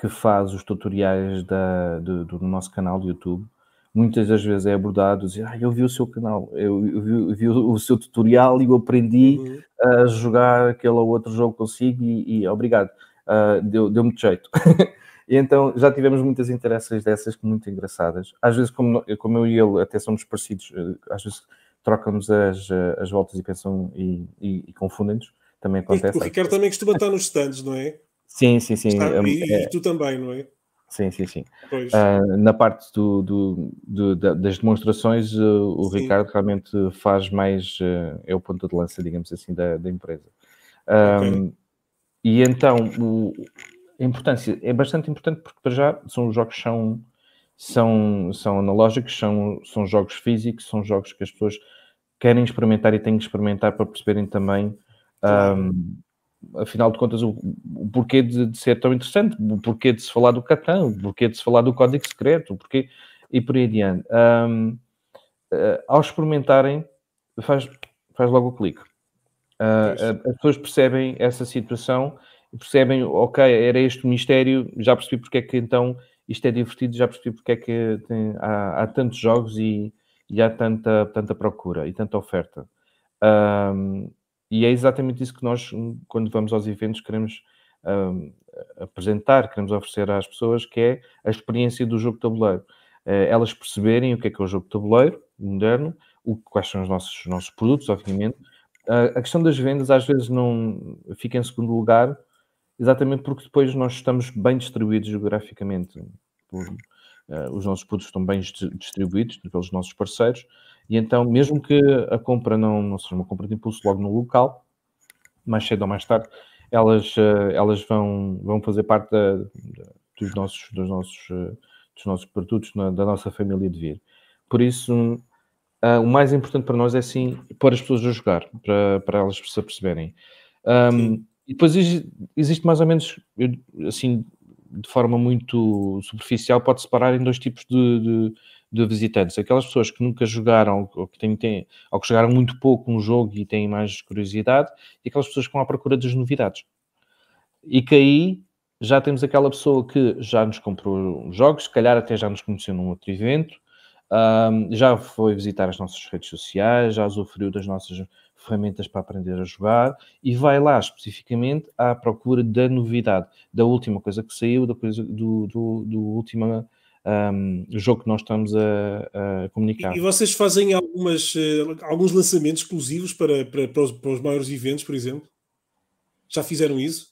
que faz os tutoriais da, do, do nosso canal de YouTube, muitas das vezes é abordado, dizer, ah, eu vi o seu canal, eu, vi, vi, o seu tutorial e eu aprendi uhum. a jogar aquele ou outro jogo consigo e, e obrigado, uh, deu, deu-me de jeito. e então já tivemos muitas interações dessas muito engraçadas. Às vezes, como, como eu e ele até somos parecidos, eh, às vezes trocamos as, eh, as voltas e pensam e, e, e confundem-nos. Também acontece. E o Ricardo também costuma estar nos stands, não é? Sim, sim, sim. Está, é, e, é... e tu também, não é? Sim, sim, sim. Uh, na parte do, do, do, das demonstrações, o sim. Ricardo realmente faz mais, ah, é o ponto de lança, digamos assim, da, da empresa. Um, okay. E então, o, a importância é bastante importante porque para já são os jogos são, são, são analógicos, são, são jogos físicos, são jogos que as pessoas querem experimentar e têm que experimentar para perceberem também um, afinal de contas, o, o porquê de, de, ser tão interessante, o porquê de se falar do Catan, o porquê de se falar do Código Secreto, o porquê, e por aí adiante. Um, uh, eh, ao experimentarem, faz, faz logo o clique. Uh, as pessoas percebem essa situação e percebem, ok, era este o mistério, já percebi porque é que então isto é divertido, já percebi porque é que tem, há, há, tantos jogos e, e há tanta, tanta procura e tanta oferta. Um, e é exatamente isso que nós, hum, quando vamos aos eventos, queremos um, apresentar, queremos oferecer às pessoas, que é a experiência do jogo de tabuleiro. Uh, elas perceberem o que é que é o jogo de tabuleiro moderno, o, quais são os nossos, os nossos produtos, obviamente. Uh, a questão das vendas às vezes não fica em segundo lugar, exatamente porque depois nós estamos bem distribuídos geograficamente. Por, uh, eh, os nossos produtos estão bem distribuídos pelos nossos parceiros e então, mesmo que a compra não, não seja uma compra de impulso logo no local, mais cedo ou mais tarde, elas, eh, elas vão, vão fazer parte da, da, dos, nossos, dos, nossos, eh, dos nossos produtos, na, da nossa família de vir. Por isso, Uh, o mais importante para nós é sim pôr as pessoas a jogar, para, para elas se aperceberem. Um, e depois existe mais ou menos, assim, de forma muito superficial, pode separar em dois tipos de, de, de visitantes, aquelas pessoas que nunca jogaram ou que, têm, têm, ou que jogaram muito pouco um jogo e têm mais curiosidade, e aquelas pessoas que vão à procura das novidades. E que aí já temos aquela pessoa que já nos comprou jogos, se calhar até já nos conheceu num outro evento, um, já foi visitar as nossas redes sociais, já usufruiu das nossas ferramentas para aprender a jogar e vai lá especificamente à procura da novidade, da última coisa que saiu, da coisa, do, do, do última um, jogo que nós estamos a, a comunicar. E, e, vocês fazem algumas, eh, alguns lançamentos exclusivos para, para, para, os, para os maiores eventos, por exemplo? Já fizeram isso?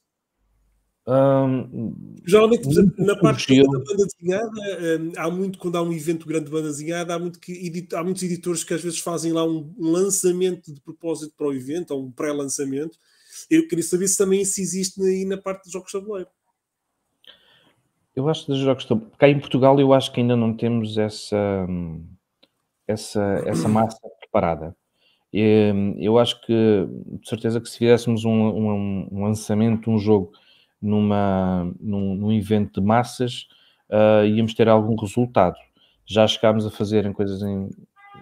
Um, Geralmente, na parte da banda desenhada, eh, há muito, quando há um evento grande de banda desenhada, há, muito que, há muitos editores que às vezes fazem lá um lançamento de propósito para o evento, ou um pré-lançamento. Eu queria saber se também isso existe aí na parte dos jogos de tabuleiro. Eu acho que jogos de cá em Portugal eu acho que ainda não temos essa essa essa massa preparada. Hum, eu acho que de certeza que se fizéssemos um, um, um lançamento, um jogo numa num, num evento de massas, uh, íamos ter algum resultado. Já chegámos a fazer em coisas em,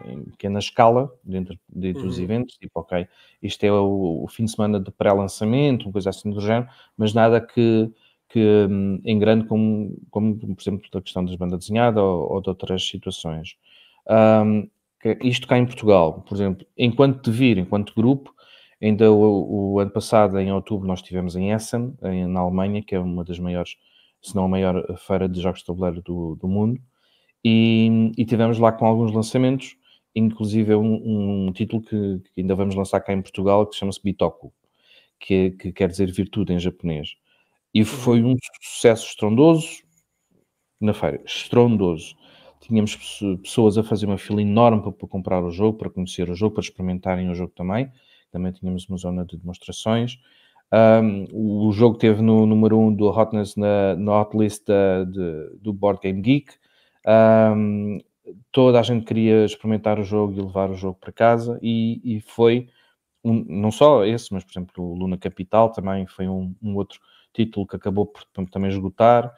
em pequena escala dentro, dentro uhum. dos eventos, tipo, ok, isto é o, o fim de semana de pré-lançamento, uma coisa assim do género, mas nada que que hum, em grande, como, como por exemplo da questão das bandas desenhadas ou, ou de outras situações. Um, isto cá em Portugal, por exemplo, enquanto vir, enquanto grupo, ainda o, o, ano passado, em outubro, nós estivemos em Essen, em, na Alemanha, que é uma das maiores, se não a maior feira de jogos de tabuleiro do, do mundo, e, e tivemos lá com alguns lançamentos, inclusive um, um título que, que, ainda vamos lançar cá em Portugal, que chama-se Bitoku, que, que quer dizer virtude em japonês. E foi um sucesso estrondoso na feira, estrondoso. Tínhamos pessoas a fazer uma fila enorme para, para comprar o jogo, para conhecer o jogo, para experimentarem o jogo também. Também tínhamos uma zona de demonstrações. Um, o jogo teve no número 1 um do Hotness na, na hotlist da, de, do Board Game Geek. Um, toda a gente queria experimentar o jogo e levar o jogo para casa, e, e foi um, não só esse, mas por exemplo o Luna Capital também foi um, outro título que acabou por também esgotar.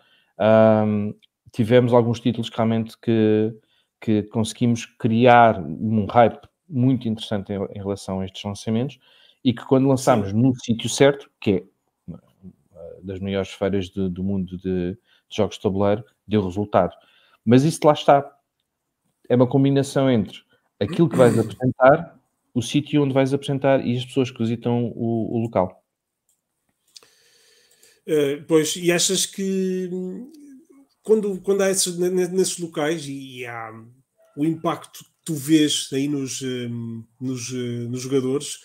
Um, tivemos alguns títulos que realmente que, que conseguimos criar um hype muito interessante em, em relação a estes lançamentos e que quando lançámos no sítio certo, que é eh, das maiores feiras de, do mundo de, de, jogos de tabuleiro, deu resultado. Mas isso lá está. É uma combinação entre aquilo que vais apresentar, o sítio onde vais apresentar e as pessoas que visitam o, o local. Eh, pois, e achas que hum, quando, quando há esses, nesses locais e, e há o impacto que tu vês aí nos, hum, nos, eh, nos jogadores,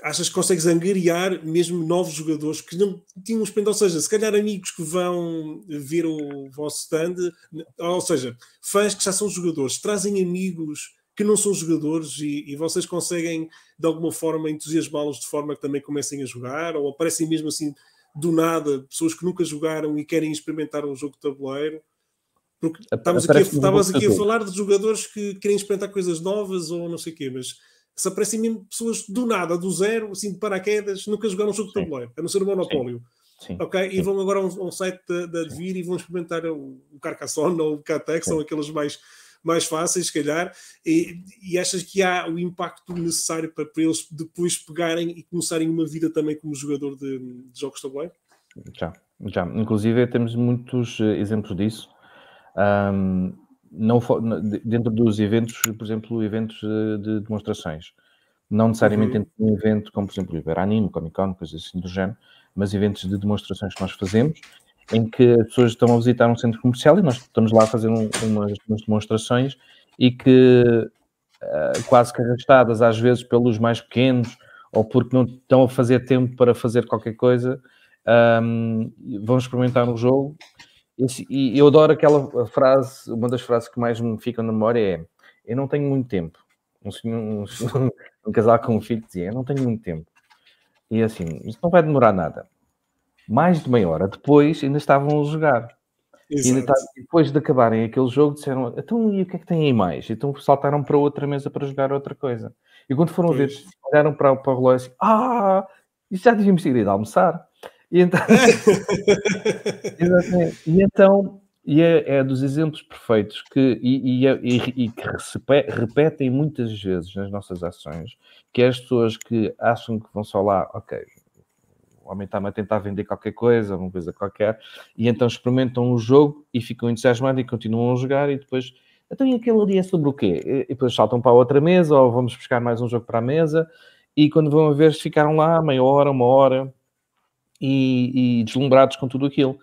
achas que consegues angariar mesmo novos jogadores que não tinham experiência, ou seja, se calhar amigos que vão ver o vosso stand, ou seja, fãs que já são jogadores, trazem amigos que não são jogadores e, e vocês conseguem de alguma forma entusiasmá-los de forma que também comecem a jogar ou aparecem mesmo assim do nada, pessoas que nunca jogaram e querem experimentar um jogo de tabuleiro. Porque estavas aqui, a, aqui a falar de jogadores que querem experimentar coisas novas ou não sei o quê, mas se aparecem mesmo pessoas do nada, do zero, assim de paraquedas, nunca jogaram um jogo de tabuleiro, a não ser o Monopólio. Sim. ok? Sim. E vão agora a um, um site da Advir e vão experimentar o, o Carcassonne ou o Catex, são aqueles mais mais fáceis, se calhar, e, e achas que há o impacto necessário para, para, eles depois pegarem e começarem uma vida também como jogador de, de jogos de tabuleiro? Já, já. Inclusive temos muitos eh, exemplos disso. Um, não dentro dos eventos, por exemplo, eventos eh, de demonstrações. Não necessariamente uhum. dentro de um evento como, por exemplo, o Iberanime, Comic Con, coisas assim do género, mas eventos de demonstrações que nós fazemos em que as pessoas estão a visitar um centro comercial e nós estamos lá a fazer um, umas, umas, demonstrações e que uh, quase que arrastadas às vezes pelos mais pequenos ou porque não estão a fazer tempo para fazer qualquer coisa, um, vão experimentar um jogo. E, e eu adoro aquela frase, uma das frases que mais me fica na memória é: Eu não tenho muito tempo. Um, um, um casal com um filho dizia: Eu não tenho muito tempo. E é assim, isso não vai demorar nada mais de meia hora depois ainda estavam a jogar. Está... depois de acabarem aquele jogo, disseram: então, e o que é que tem aí mais? Então saltaram para outra mesa para jogar outra coisa. E quando foram pois. ver, olharam para, para o relógio assim: ah, já devíamos ter ido almoçar. E então, e então e é, é, dos exemplos perfeitos que, e, e, é, e que repetem muitas vezes nas nossas ações, que é as pessoas que acham que vão só lá, ok, o homem está-me a tentar vender qualquer coisa, uma coisa qualquer, e então experimentam o jogo e ficam entusiasmados e continuam a jogar e depois, então e aquele ali é sobre o quê? E depois saltam para a outra mesa ou vamos buscar mais um jogo para a mesa e quando vão a ver ficaram lá meia hora, uma hora e, e deslumbrados com tudo aquilo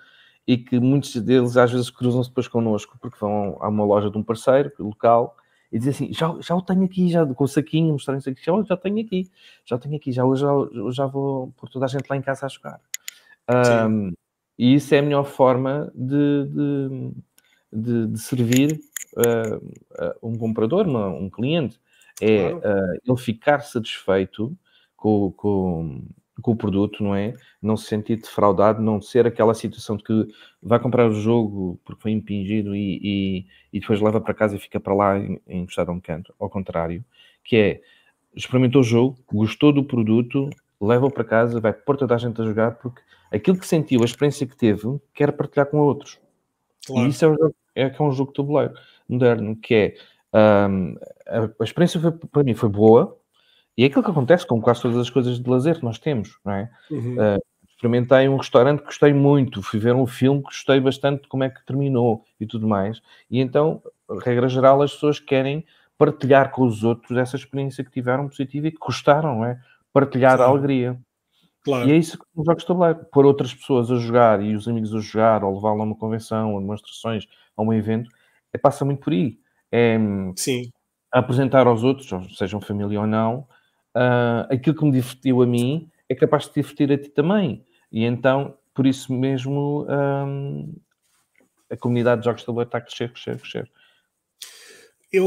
e que muitos deles às vezes cruzam-se depois connosco porque vão a uma loja de um parceiro local e dizer assim, já, já o tenho aqui, já com o saquinho, mostrando isso aqui, já, já tenho aqui, já tenho aqui, já hoje já, já vou por toda a gente lá em casa a jogar. Um, e isso é a melhor forma de, de, de, de servir uh, um comprador, uma, um cliente, é claro. uh, ele ficar satisfeito com, com com o produto, não é? Não se sentir defraudado, não ser aquela situação de que vai comprar o jogo porque foi impingido e, e, e depois leva para casa e fica para lá encostado a um canto. Ao contrário, que é experimentou o jogo, gostou do produto, leva-o para casa, vai pôr toda a gente a jogar porque aquilo que sentiu, a experiência que teve, quer partilhar com outros. Claro. E isso é, é, que é, é um jogo tabuleiro moderno, que é um, a, a experiência foi, para mim foi boa, e é aquilo que acontece com quase todas as coisas de lazer que nós temos, não é? Uhum. Uh, experimentei um restaurante que gostei muito, fui ver um filme que gostei bastante de como é que terminou e tudo mais. E então, regra geral, as pessoas querem partilhar com os outros essa experiência que tiveram positiva e que gostaram, não é? Partilhar Sim. a alegria. Claro. E é isso que os jogos de tabuleiro. Pôr outras pessoas a jogar e os amigos a jogar, ou levá-lo a uma convenção, a demonstrações, a um evento, é, passa muito por aí. É, hum, Sim. apresentar aos outros, sejam família ou não, uh, aquilo que me divertiu a mim é capaz de te divertir a ti também. E então, por isso mesmo, um, ah, a comunidade de jogos de tabuleiro está a crescer, crescer, crescer. Eu,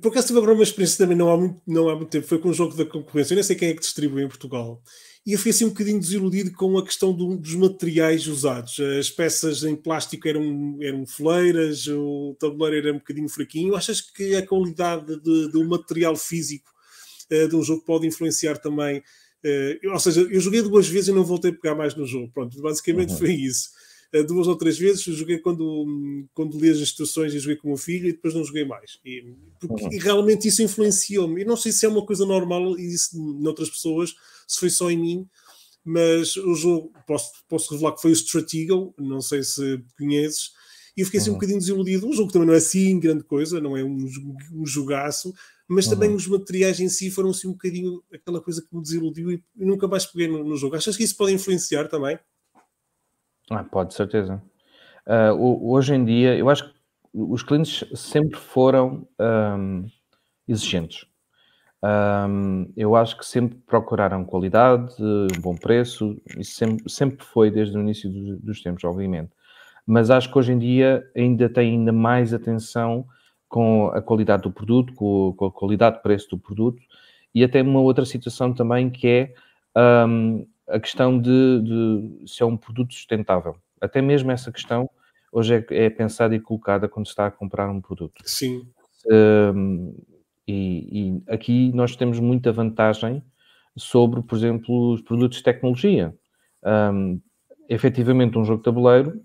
por acaso tive agora uma experiência também não há, muito, não há muito tempo, foi com um jogo da concorrência, eu nem sei quem é que distribui em Portugal. E eu fui assim um bocadinho desiludido com a questão do, dos materiais usados. As peças em plástico eram, eram foleiras, o tabuleiro era um bocadinho fraquinho. Achas que a qualidade de, do material físico eh, de um jogo pode influenciar também. Eh, ou seja, eu joguei duas vezes e não voltei a pegar mais no jogo. Pronto, basicamente uhum. foi isso. Eh, duas ou três vezes joguei quando, quando li as instruções e joguei com o meu filho e depois não joguei mais. E, porque, uhum. realmente isso influenciou-me. E não sei se é uma coisa normal isso noutras pessoas, se foi só em mim, mas o jogo, posso, posso revelar que foi o Stratego, não sei se conheces, e eu fiquei assim um uhum. bocadinho desiludido. O jogo também não é assim grande coisa, não é um, um jogaço, mas também uhum. os materiais em si foram assim um bocadinho aquela coisa que me desiludiu e nunca mais peguei no, no jogo. Achas que isso pode influenciar também? Ah, pode, certeza. Uh, hoje em dia, eu acho que os clientes sempre foram um, exigentes. Um, eu acho que sempre procuraram qualidade, um bom preço, isso sempre, sempre foi desde o início dos, dos tempos, obviamente. Mas acho que hoje em dia ainda tem ainda mais atenção com a qualidade do produto, com, a qualidade de preço do produto, e até uma outra situação também que é um, a questão de, de, se é um produto sustentável. Até mesmo essa questão hoje é, é pensada e colocada quando se está a comprar um produto. Sim. Um, e, e, aqui nós temos muita vantagem sobre, por exemplo, os produtos de tecnologia. Um, efetivamente, um jogo de tabuleiro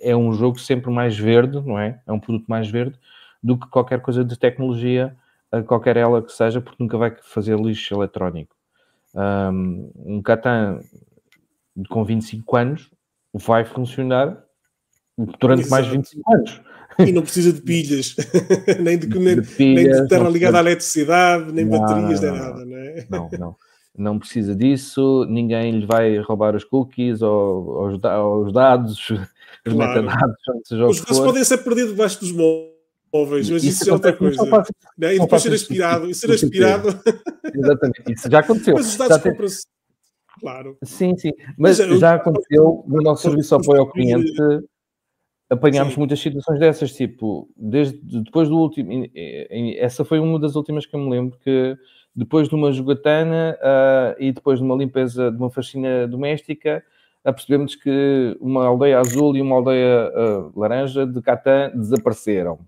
é um jogo sempre mais verde, não é? É um produto mais verde do que qualquer coisa de tecnologia, eh, qualquer ela que seja, porque nunca vai fazer lixo eletrónico. Um, Catan com 25 anos vai funcionar durante Exato. mais 25 anos. E não precisa de pilhas, nem de, nem, de pilhas, nem de terra ligada à eletricidade, nem não, baterias, nem nada, não é? Não, não. Não precisa disso, ninguém lhe vai roubar os cookies ou, ou os, dados, os metadados. os dados podem ser perdidos debaixo dos móveis móveis, mas isso, isso é outra coisa. Né? E depois ser aspirado, ser aspirado. Exatamente, isso já aconteceu. Mas os dados compram-se. Claro. Sim, sim. Mas, mas já aconteceu no nosso serviço de apoio ao cliente. Apanhámos sim. muitas situações dessas, tipo, desde depois do último. Essa foi uma das últimas que eu me lembro que depois de uma jogatana uh, e depois de uma limpeza de uma faxina doméstica, apercebemos que uma aldeia azul e uma aldeia uh, laranja de Catã desapareceram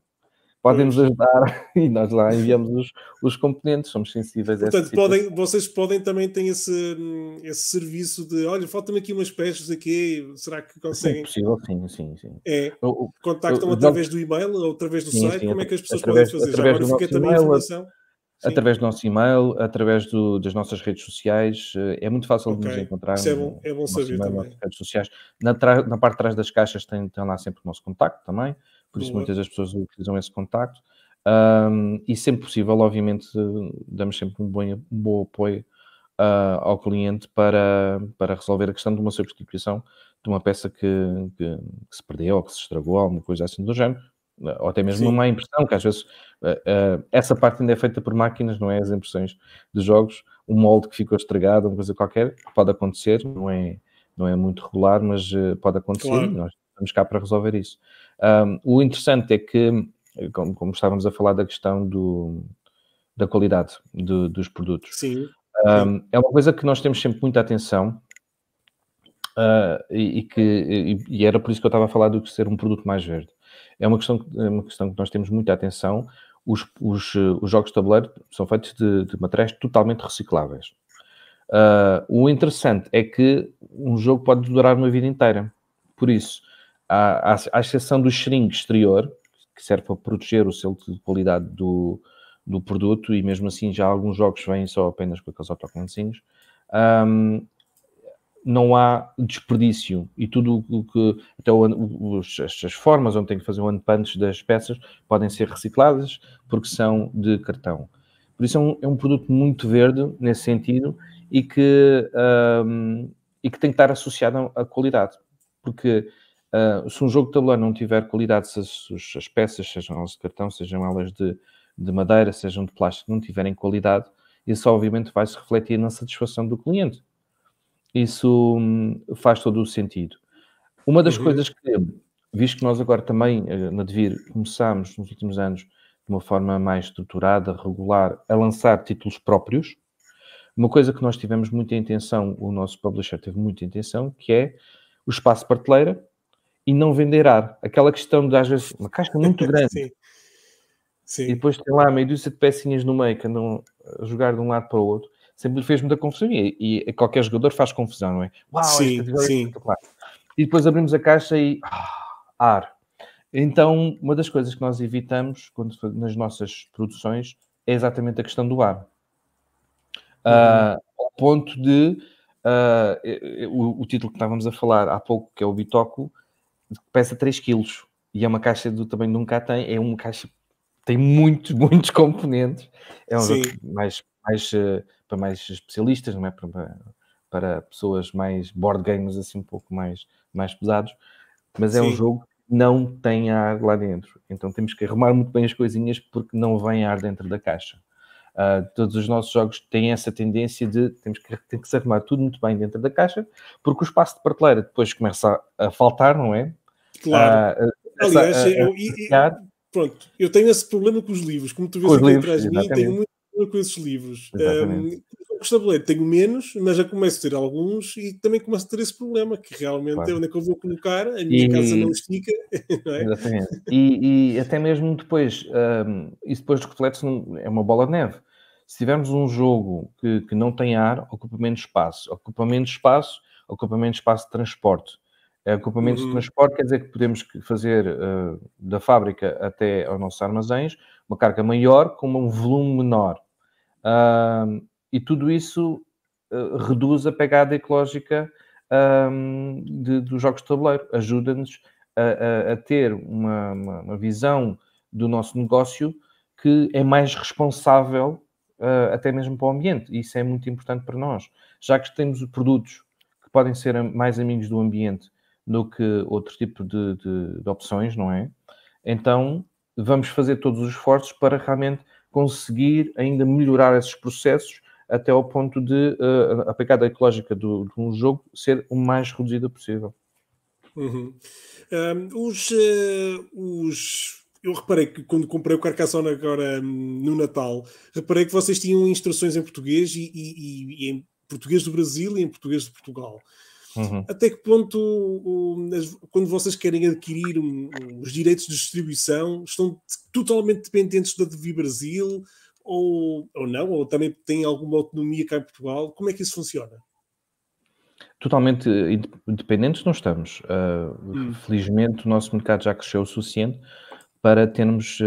podem nos ajudar e nós lá enviamos os, os componentes, somos sensíveis Portanto, a tipo essa podem, vocês podem também ter esse, esse serviço de olha, falta me aqui umas peças aqui, será que conseguem? É possível, sim, sim, sim. É, o, contactam através do e-mail ou através do sim, site, sim, como é que as pessoas através, podem fazer? Já agora fica também a informação. Sim. Através do nosso e-mail, através do, das nossas redes sociais, eh, é muito fácil okay. de nos encontrar. Isso é bom, é bom saber também. Redes sociais. Na, na, parte de trás das caixas tem, tem lá sempre o nosso contacto também por isso muitas das pessoas utilizam esse contacto. Um, e sempre possível, obviamente, damos sempre um bom, um bom apoio uh, ao cliente para, para resolver a questão de uma substituição de uma peça que, que, que se perdeu ou que se estragou, alguma coisa assim do género, ah, ou até mesmo Sim. uma má impressão, que às vezes uh, uh, essa parte ainda é feita por máquinas, não é? As impressões de jogos, um molde que ficou estragado, uma coisa qualquer, pode acontecer, não é, não é muito regular, mas uh, pode acontecer. Claro. Nós estamos cá para resolver isso. Um, o interessante é que, como, como, estávamos a falar da questão do, da qualidade de, dos produtos, Sim. Um, é uma coisa que nós temos sempre muita atenção uh, e, e, que, e, e era por isso que eu estava a falar do que ser um produto mais verde. É uma questão, é uma questão que nós temos muita atenção. Os, os, os jogos de tabuleiro são feitos de, de materiais totalmente recicláveis. Uh, o interessante é que um jogo pode durar uma vida inteira. Por isso, à, à, exceção do shrink exterior, que serve para proteger o selo de qualidade do, do produto, e mesmo assim já alguns jogos vêm só apenas com aqueles autocolancinhos, um, não há desperdício e tudo o que até o, os, estas formas onde tem que fazer o unpunch das peças podem ser recicladas porque são de cartão. Por isso é um, é um produto muito verde nesse sentido e que, um, e que tem que estar associado à qualidade, porque Uh, se um jogo de tabuleiro não tiver qualidade, se as, as, peças, sejam elas de cartão, sejam elas de, de madeira, sejam de plástico, não tiverem qualidade, isso obviamente vai se refletir na satisfação do cliente. Isso hum, faz todo o sentido. Uma das uhum. coisas que, visto que nós agora também, eh, na Devir, começámos nos últimos anos, de uma forma mais estruturada, regular, a lançar títulos próprios, uma coisa que nós tivemos muita intenção, o nosso publisher teve muita intenção, que é o espaço prateleira, e não vender ar. Aquela questão de, às vezes, uma caixa muito grande. Sim. Sim. E depois tem lá meio dúzia de pecinhas no meio que andam a jogar de um lado para o outro. Sempre lhe fez muita confusão. E, e qualquer jogador faz confusão, não é? Uau, sim, sim. E depois abrimos a caixa e... Ah, ar. Então, uma das coisas que nós evitamos quando, nas nossas produções é exatamente a questão do ar. Ah, uhum. Uh, ao ponto de... Uh, o, o título que estávamos a falar há pouco, que é o Bitoco, pesa 3 quilos e é uma caixa do tamanho de um Catan, é uma caixa tem muitos, muitos componentes. É um jogo mais, mais, eh, para mais especialistas, não é? Para, para pessoas mais board games, assim um pouco mais, mais pesados. Mas é Sim. um jogo que não tem ar lá dentro. Então temos que arrumar muito bem as coisinhas porque não vem ar dentro da caixa. Uh, todos os nossos jogos têm essa tendência de temos que, tem que se arrumar tudo muito bem dentro da caixa, porque o espaço de prateleira depois começa a, a faltar, não é? Claro. Uh, Aliás, a, a, eu, e, pronto, eu tenho esse problema com os livros, como tu vês aqui livros, atrás de mim, tenho muito problema com esses livros. com os tabuleiros tenho menos, mas já começo a ter alguns e também começo a ter esse problema, que realmente claro. é onde é que eu vou colocar, a minha e... casa não estica. Não é? Exatamente. E, e, até mesmo depois, um, isso depois reflete-se, é uma bola de neve. Se tivermos um jogo que, que não tem ar, ocupa menos espaço. Ocupa menos espaço, ocupa menos espaço de transporte. Eh, Ocupamento uhum. de transporte quer dizer que podemos fazer uh, da fábrica até aos nossos armazéns uma carga maior com um volume menor. Uh, e tudo isso uh, reduz a pegada ecológica de, dos jogos de tabuleiro, ajuda-nos a, a, a, ter uma, uma, uma, visão do nosso negócio que é mais responsável uh, até mesmo para o ambiente. E isso é muito importante para nós, já que temos produtos que podem ser mais amigos do ambiente do que outro tipo de, de, de opções, não é? Então vamos fazer todos os esforços para realmente conseguir ainda melhorar esses processos até ao ponto de uh, a pegada ecológica do, de um jogo ser o mais reduzida possível. Uhum. Um, os, uh, os eu reparei que quando comprei o Carcassonne agora hum, no Natal, reparei que vocês tinham instruções em português e, e, e em português do Brasil e em português de Portugal. Uhum. Até que ponto, quando vocês querem adquirir os direitos de distribuição, estão totalmente dependentes da Devi Brasil ou, ou não? Ou também têm alguma autonomia cá em Portugal? Como é que isso funciona? Totalmente eh, independentes não estamos. Uh, hum. Felizmente o nosso mercado já cresceu o suficiente para termos, eh,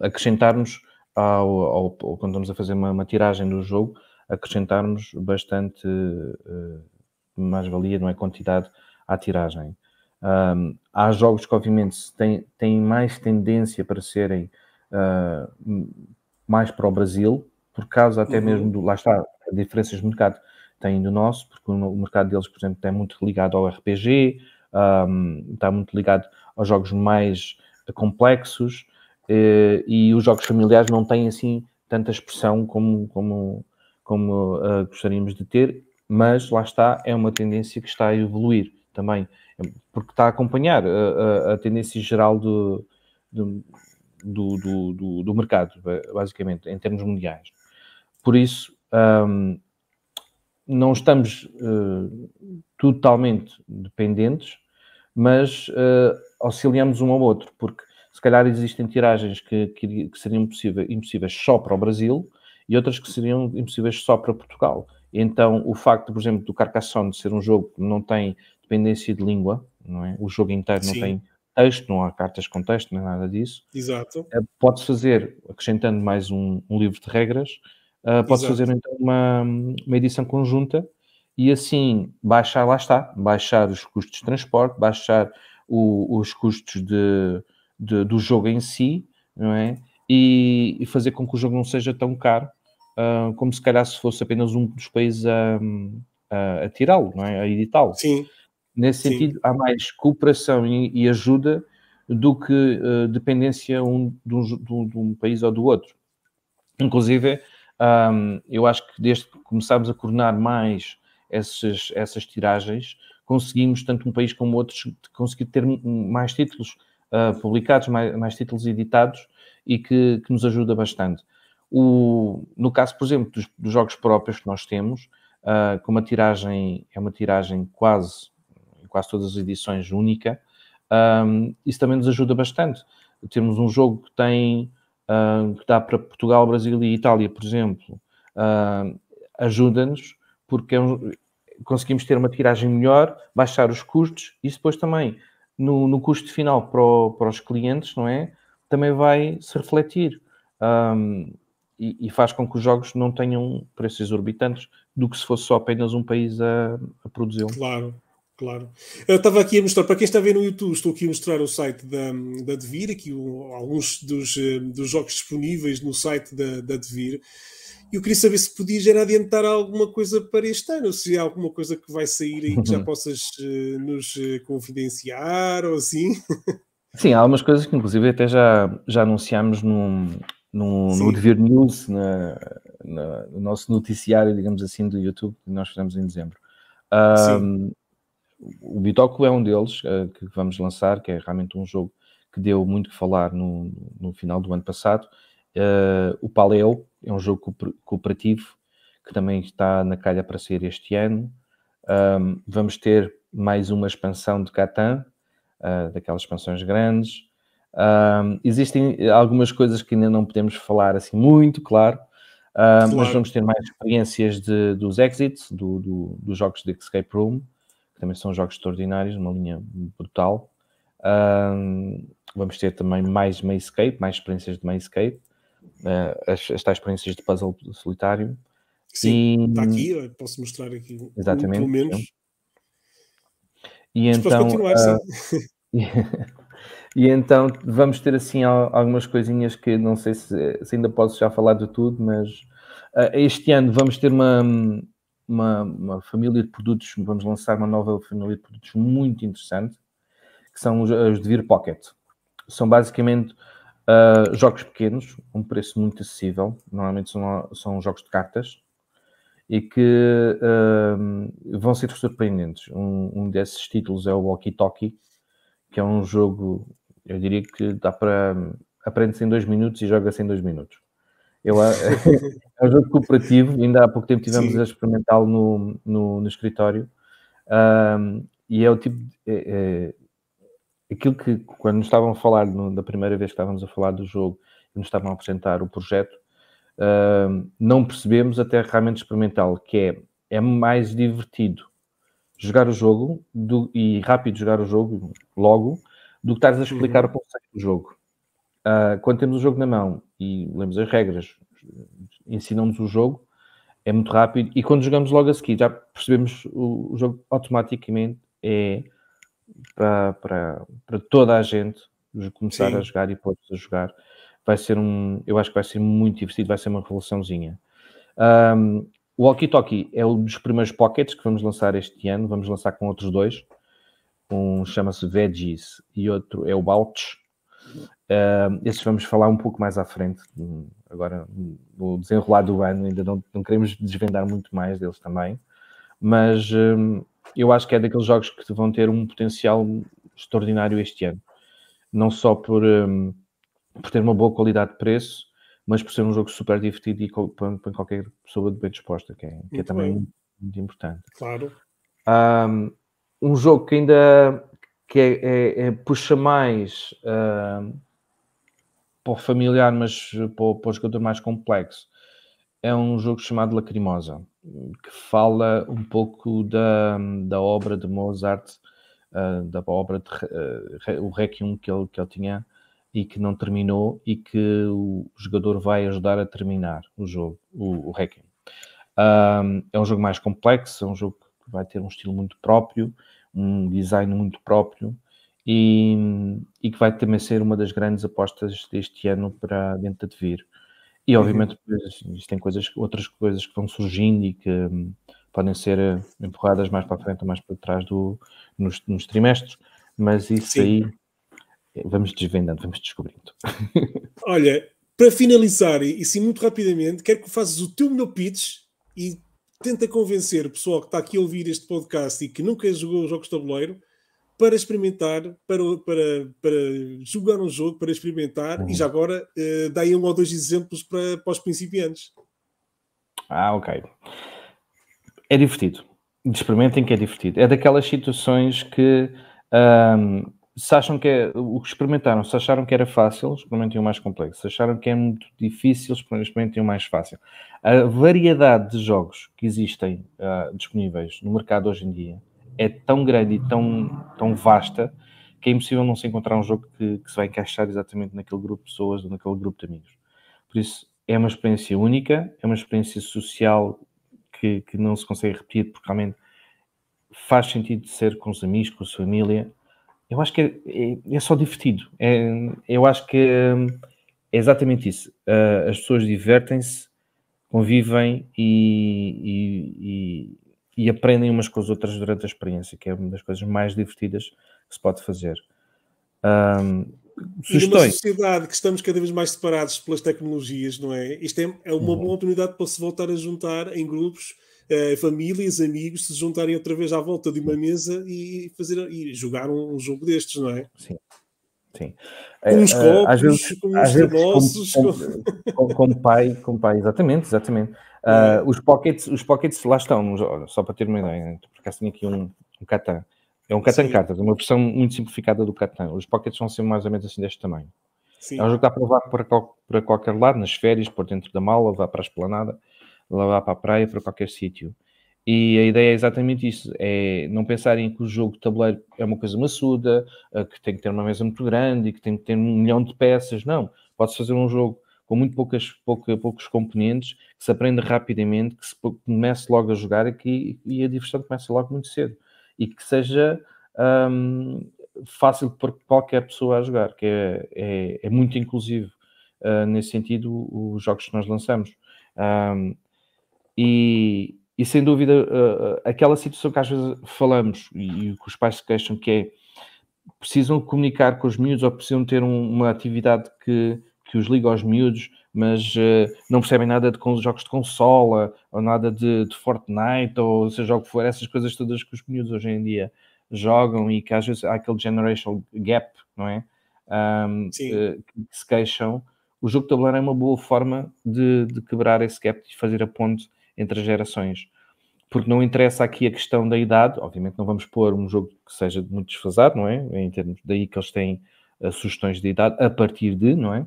eh, acrescentarmos ao, ao, quando estamos a fazer uma, uma tiragem do jogo, acrescentarmos bastante eh, mais-valia, não é? Quantidade à tiragem. Um, há jogos que, obviamente, têm, têm mais tendência para serem uh, mais para o Brasil, por causa até uhum. mesmo do. Lá está, diferenças de mercado têm do nosso, porque o mercado deles, por exemplo, está muito ligado ao RPG, um, está muito ligado aos jogos mais complexos eh, e os jogos familiares não têm assim tanta expressão como, como, como uh, gostaríamos de ter, mas lá está, é uma tendência que está a evoluir também, porque está a acompanhar a, eh, a, a tendência geral do, do, do, do, do mercado, basicamente, em termos mundiais. Por isso, um, não estamos uh, totalmente dependentes, mas auxiliamos um ao outro, porque se calhar existem tiragens que, que, que seriam impossíveis, impossíveis só para o Brasil e outras que seriam impossíveis só para Portugal. Então, o facto, por exemplo, do Carcassonne ser um jogo que não tem dependência de língua, não é? o jogo inteiro Sim. não tem texto, não há cartas com texto, nem nada disso. Exato. Eh, pode-se fazer, acrescentando mais um, um livro de regras, uh, pode-se fazer então uma, uma edição conjunta e assim baixar, lá está, baixar os custos de transporte, baixar o, os custos de, de, do jogo em si, não é? E, e, fazer com que o jogo não seja tão caro uh, como se calhar se fosse apenas um dos países a, a, a tirá-lo, não é? A editá-lo. Sim. Nesse sentido, há mais cooperação e, e ajuda do que uh, dependência um, de, um, de, um, de, um, país ou do outro. Inclusive, ah, eu acho que desde que começámos a coordenar mais essas tiragens, conseguimos, tanto um país como outros, conseguir ter mais títulos uh, publicados, mais, mais, títulos editados e que, que nos ajuda bastante. O, no caso, por exemplo, dos, dos, jogos próprios que nós temos, uh, com uma tiragem, é uma tiragem quase, em quase todas as edições, única, um, ah, isso também nos ajuda bastante. Temos um jogo que tem, uh, que dá para Portugal, Brasil e Itália, por exemplo, uh, ajuda-nos, porque é um, conseguimos ter uma tiragem melhor, baixar os custos, isso depois também no, no custo final para, o, para, os clientes, não é? Também vai se refletir um, e, e, faz com que os jogos não tenham preços exorbitantes do que se fosse só apenas um país a, a produzi-lo. Claro, claro. Eu estava aqui a mostrar, para quem está a ver no YouTube, estou aqui a mostrar o site da, da Devir, aqui o, alguns dos, eh, dos jogos disponíveis no site da, da Devir eu queria saber se podias era adiantar alguma coisa para este ano, se há alguma coisa que vai sair aí que já uhum. possas uh, nos eh, confidenciar ou assim. Sim, há algumas coisas que inclusive até já, já anunciámos num, num, no Dever News, na, na, no nosso noticiário, digamos assim, do YouTube, que nós fizemos em dezembro. Um, o Bitoku é um deles uh, que vamos lançar, que é realmente um jogo que deu muito que falar no, no final do ano passado Uh, o Paleo é um jogo cooperativo que também está na calha para sair este ano. Um, vamos ter mais uma expansão de Catan, uh, daquelas expansões grandes. Um, existem algumas coisas que ainda não podemos falar assim muito, claro, uh, claro. mas vamos ter mais experiências de, dos exits, do, do, dos jogos de Escape Room, que também são jogos extraordinários, uma linha brutal. vamos ter também mais Mayscape, mais experiências de Mayscape. Eh, as, as tais experiências de puzzle solitário. Sim, e... está aqui, posso mostrar aqui Exatamente, pelo menos. Sim. E Mas então, continuar, eh, e, então vamos ter assim algumas coisinhas que não sei se, se ainda posso já falar de tudo, mas uh, este ano vamos ter uma, uma, uma, família de produtos, vamos lançar uma nova família de produtos muito interessante, que são os, os de Vir Pocket. São basicamente ah, jogos pequenos, um preço muito acessível, normalmente são, são jogos de cartas e que uh, vão ser surpreendentes. Um, um, desses títulos é o Walkie Talkie, que é um jogo, eu diria que dá para aprende-se em dois minutos e joga-se em dois minutos. Eu, é, um jogo cooperativo, ainda há pouco tempo tivemos Sim. a experimentá-lo no, no, no, escritório. Um, ah, e é o tipo de, é, é, aquilo que, quando nos estavam a falar, no, da primeira vez que estávamos a falar do jogo, e nos estavam a apresentar o projeto, uh, não percebemos até realmente experimental que é, é mais divertido jogar o jogo do, e rápido jogar o jogo logo do que estares a explicar uhum. o conceito do jogo. Uh, quando temos o jogo na mão e lemos as regras, ensinamos o jogo, é muito rápido e quando jogamos logo a seguir já percebemos o, o jogo automaticamente é para, para, para toda a gente começar Sim. a jogar e pôr a jogar. Vai ser um, eu acho que vai ser muito divertido, vai ser uma revoluçãozinha. Um, o Walkie Talkie é um dos primeiros pockets que vamos lançar este ano. Vamos lançar com outros dois. Um chama-se Veggies e outro é o Bouch. Uh, esses vamos falar um pouco mais à frente, hum, agora no hum, desenrolar do ano, ainda não, não queremos desvendar muito mais deles também, mas um, eu acho que é daqueles jogos que vão ter um potencial extraordinário este ano. Não só por, um, por ter uma boa qualidade de preço, mas por ser um jogo super divertido e para, para qualquer pessoa de bem disposta, que é, que é também muito, importante. Claro. Um, um, jogo que ainda que é, é, é puxa mais uh, para o familiar, mas para, para o jogador mais complexo, é um jogo chamado Lacrimosa que fala um pouco da, da obra de Mozart, uh, da obra de, uh, o Requiem que ele, que ele tinha e que não terminou e que o jogador vai ajudar a terminar o jogo, o, o Requiem. Um, ah, é um jogo mais complexo, é um jogo que vai ter um estilo muito próprio, um design muito próprio e, e que vai também ser uma das grandes apostas deste ano para dentro de vir. E uhum. obviamente existem coisas, outras coisas que vão surgindo e que um, podem ser eh, empurradas mais para a frente ou mais para trás do, nos, nos trimestres, mas isso Sim. aí eh, vamos desvendando, vamos descobrindo. Olha, para finalizar, e sim muito rapidamente, quero que faças o teu meu pitch e tenta convencer o pessoal que está aqui a ouvir este podcast e que nunca jogou os jogos de tabuleiro para experimentar, para, para, para jogar um jogo, para experimentar, uhum. e já agora uh, aí um ou dois exemplos para, para os principiantes. Ah, ok. É divertido. Experimentem que é divertido. É daquelas situações que um, se acham que é, o que experimentaram, se acharam que era fácil, experimentem o mais complexo. Se acharam que é muito difícil, experimentem o mais fácil. A variedade de jogos que existem uh, disponíveis no mercado hoje em dia é tão grande e tão, tão vasta que é impossível não se encontrar um jogo que, que se vai encaixar exatamente naquele grupo de pessoas ou naquele grupo de amigos. Por isso, é uma experiência única, é uma experiência social que, que não se consegue repetir, porque realmente faz sentido ser com os amigos, com a família. Eu acho que é, é, é só divertido. É, eu acho que hum, é exatamente isso. Uh, as pessoas divertem-se, convivem e, e, e e aprendem umas com as outras durante a experiência, que é uma das coisas mais divertidas que se pode fazer. Um, sugestões. E numa sociedade que estamos cada vez mais separados pelas tecnologias, não é? Isto é, é uma uhum. boa oportunidade para se voltar a juntar em grupos, eh, famílias, amigos, se juntarem outra vez à volta de uma uhum. mesa e, fazer, e jogar um, um jogo destes, não é? Sim. Sim. Eh, uns eh, copos, às vezes, com uns às vezes, como, como, como, como pai, como pai, exatamente, exatamente Uh, os, pockets, os pockets lá estão, só para ter uma ideia, porque assim aqui um, um Catan. É um Catan Cartas, é uma versão muito simplificada do Catan. Os pockets vão ser mais ou menos assim deste tamanho. Sim. É um jogo que dá para levar para, para, qualquer lado, nas férias, por dentro da mala, levar para a esplanada, levar para a praia, para qualquer sítio. E a ideia é exatamente isso: é não pensarem que o jogo de tabuleiro é uma coisa maçuda, ah, que tem que ter uma mesa muito grande e que tem que ter um milhão de peças. Não, pode fazer um jogo com muito poucas, pouca, poucos componentes, que se aprende rapidamente, que se comece logo a jogar e, que, e a diversão começa logo muito cedo. E que seja um, fácil para qualquer pessoa a jogar, que é, é, é muito inclusivo uh, nesse sentido, os jogos que nós lançamos. Um, e, e sem dúvida, uh, aquela situação que às vezes falamos e, que os pais se queixam que é precisam comunicar com os miúdos ou precisam ter um, uma atividade que que os liga aos miúdos, mas uh, não percebem nada de jogos de consola, ou nada de, de Fortnite, ou seja o que for, essas coisas todas que os miúdos hoje em dia jogam e que às vezes há aquele generational gap, não é? Um, eh, que, que, se queixam. O jogo de tabuleiro é uma boa forma de, de quebrar esse gap e fazer a ponte entre as gerações. Porque não interessa aqui a questão da idade, obviamente não vamos pôr um jogo que seja muito desfasado, não é? Em termos daí que eles têm eh, sugestões de idade a partir de, não é?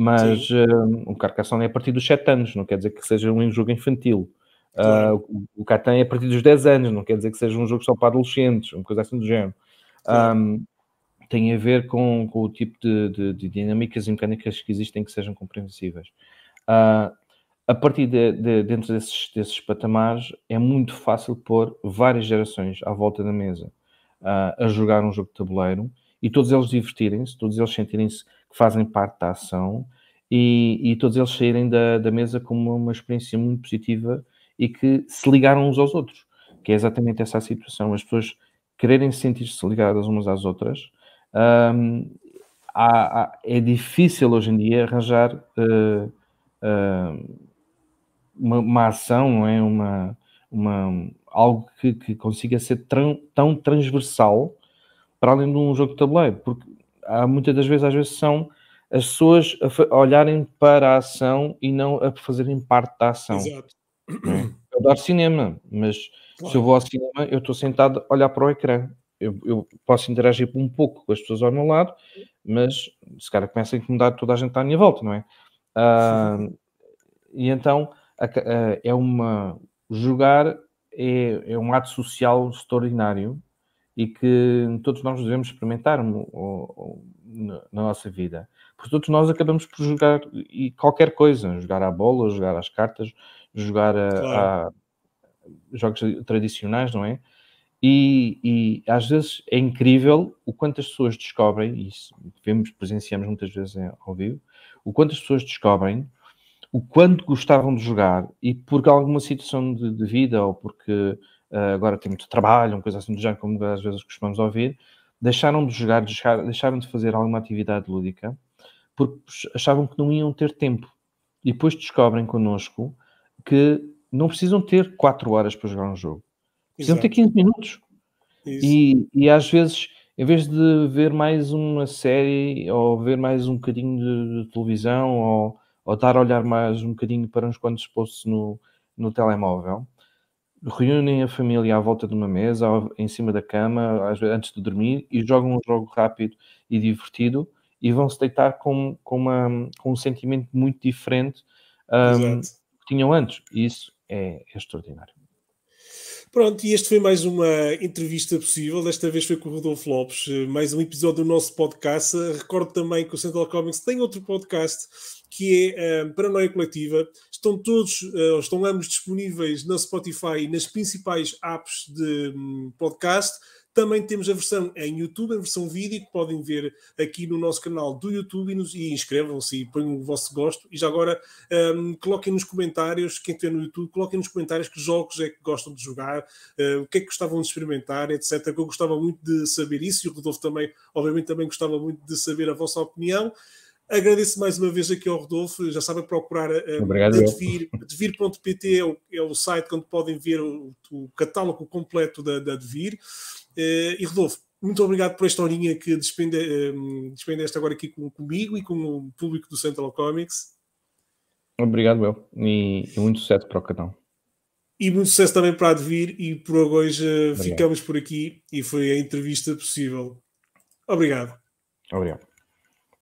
Mas hum, o Carcassonne é a partir dos 7 anos, não quer dizer que seja um jogo infantil. Uh, o Catan é a partir dos 10 anos, não quer dizer que seja um jogo só para adolescentes, uma coisa assim do género. Um, tem a ver com, com o tipo de, de, de, dinâmicas e mecânicas que existem que sejam compreensíveis. Uh, a partir de, de, dentro desses, desses patamares, é muito fácil pôr várias gerações à volta da mesa uh, a jogar um jogo de tabuleiro e todos eles divertirem-se, todos eles sentirem-se fazem parte da ação e, e todos eles saírem da, da mesa com uma, uma, experiência muito positiva e que se ligaram uns aos outros, que é exatamente essa a situação. As pessoas quererem sentir-se ligadas umas às outras. Um, há, há, é difícil hoje em dia arranjar uh, uh, uma, uma, ação, não é? uma, uma, algo que, que consiga ser tão transversal para além de um jogo de tabuleiro, porque há muitas das vezes, às vezes são as pessoas a olharem para a ação e não a fazerem parte da ação. Exato. Eu adoro cinema, mas claro. se eu vou ao cinema, eu estou sentado a olhar para o ecrã. Eu, eu, posso interagir um pouco com as pessoas ao meu lado, mas se cara começa a incomodar toda a gente está à minha volta, não é? Ah, e então a, a, eh, é uma jogar é, é um ato social extraordinário e que todos nós devemos experimentar na nossa vida. Porque todos nós acabamos por jogar e qualquer coisa, jogar à bola, jogar às cartas, jogar a, claro. a jogos tradicionais, não é? E, e, às vezes é incrível o quanto as pessoas descobrem, e isso vemos, presenciamos muitas vezes ao vivo, o quanto as pessoas descobrem o quanto gostavam de jogar e porque alguma situação de, de vida ou porque eh, agora tem muito trabalho, uma coisa assim do género, como às vezes costumamos ouvir, deixaram de jogar, deixaram de fazer alguma atividade lúdica, porque achavam que não iam ter tempo. E depois descobrem connosco que não precisam ter 4 horas para jogar um jogo, precisam Exato. ter 15 minutos. E, e, às vezes, em vez de ver mais uma série ou ver mais um bocadinho de, de televisão ou, ou dar a olhar mais um bocadinho para uns quantos postos no, no telemóvel, reúnem a família à volta de uma mesa, em cima da cama, antes de dormir, e jogam um jogo rápido e divertido e vão se deitar com, com, uma, com um sentimento muito diferente um, que tinham antes. E isso é, é extraordinário. Pronto, e este foi mais uma entrevista possível. Desta vez foi com o Rodolfo Lopes, mais um episódio do nosso podcast. Recordo também que o Central Comics tem outro podcast que é um, Paranoia Coletiva estão todos, eh, ou estão ambos disponíveis na Spotify e nas principais apps de hum, podcast. Também temos a versão em YouTube, a versão vídeo, que podem ver aqui no nosso canal do YouTube e, nos, e inscrevam-se e ponham o vosso gosto. E já agora um, coloquem nos comentários, quem tem no YouTube, coloquem nos comentários que jogos é que gostam de jogar, uh, o que é que gostavam de experimentar, etc. Que eu gostava muito de saber isso e o Rodolfo também, obviamente, também gostava muito de saber a vossa opinião. Agradeço mais uma vez aqui ao Rodolfo. Já sabem procurar eh, a é Devir.pt é, o, é o site onde podem ver o, o catálogo completo da, da Devir. Uh, e Rodolfo, muito obrigado por esta horinha que despende, um, ehm, despendeste agora aqui com, comigo e com o público do Central Comics. Obrigado, eu. E, e, muito sucesso para o canal. E muito sucesso também para a Devir. E por hoje eh, obrigado. ficamos por aqui e foi a entrevista possível. Obrigado. Obrigado.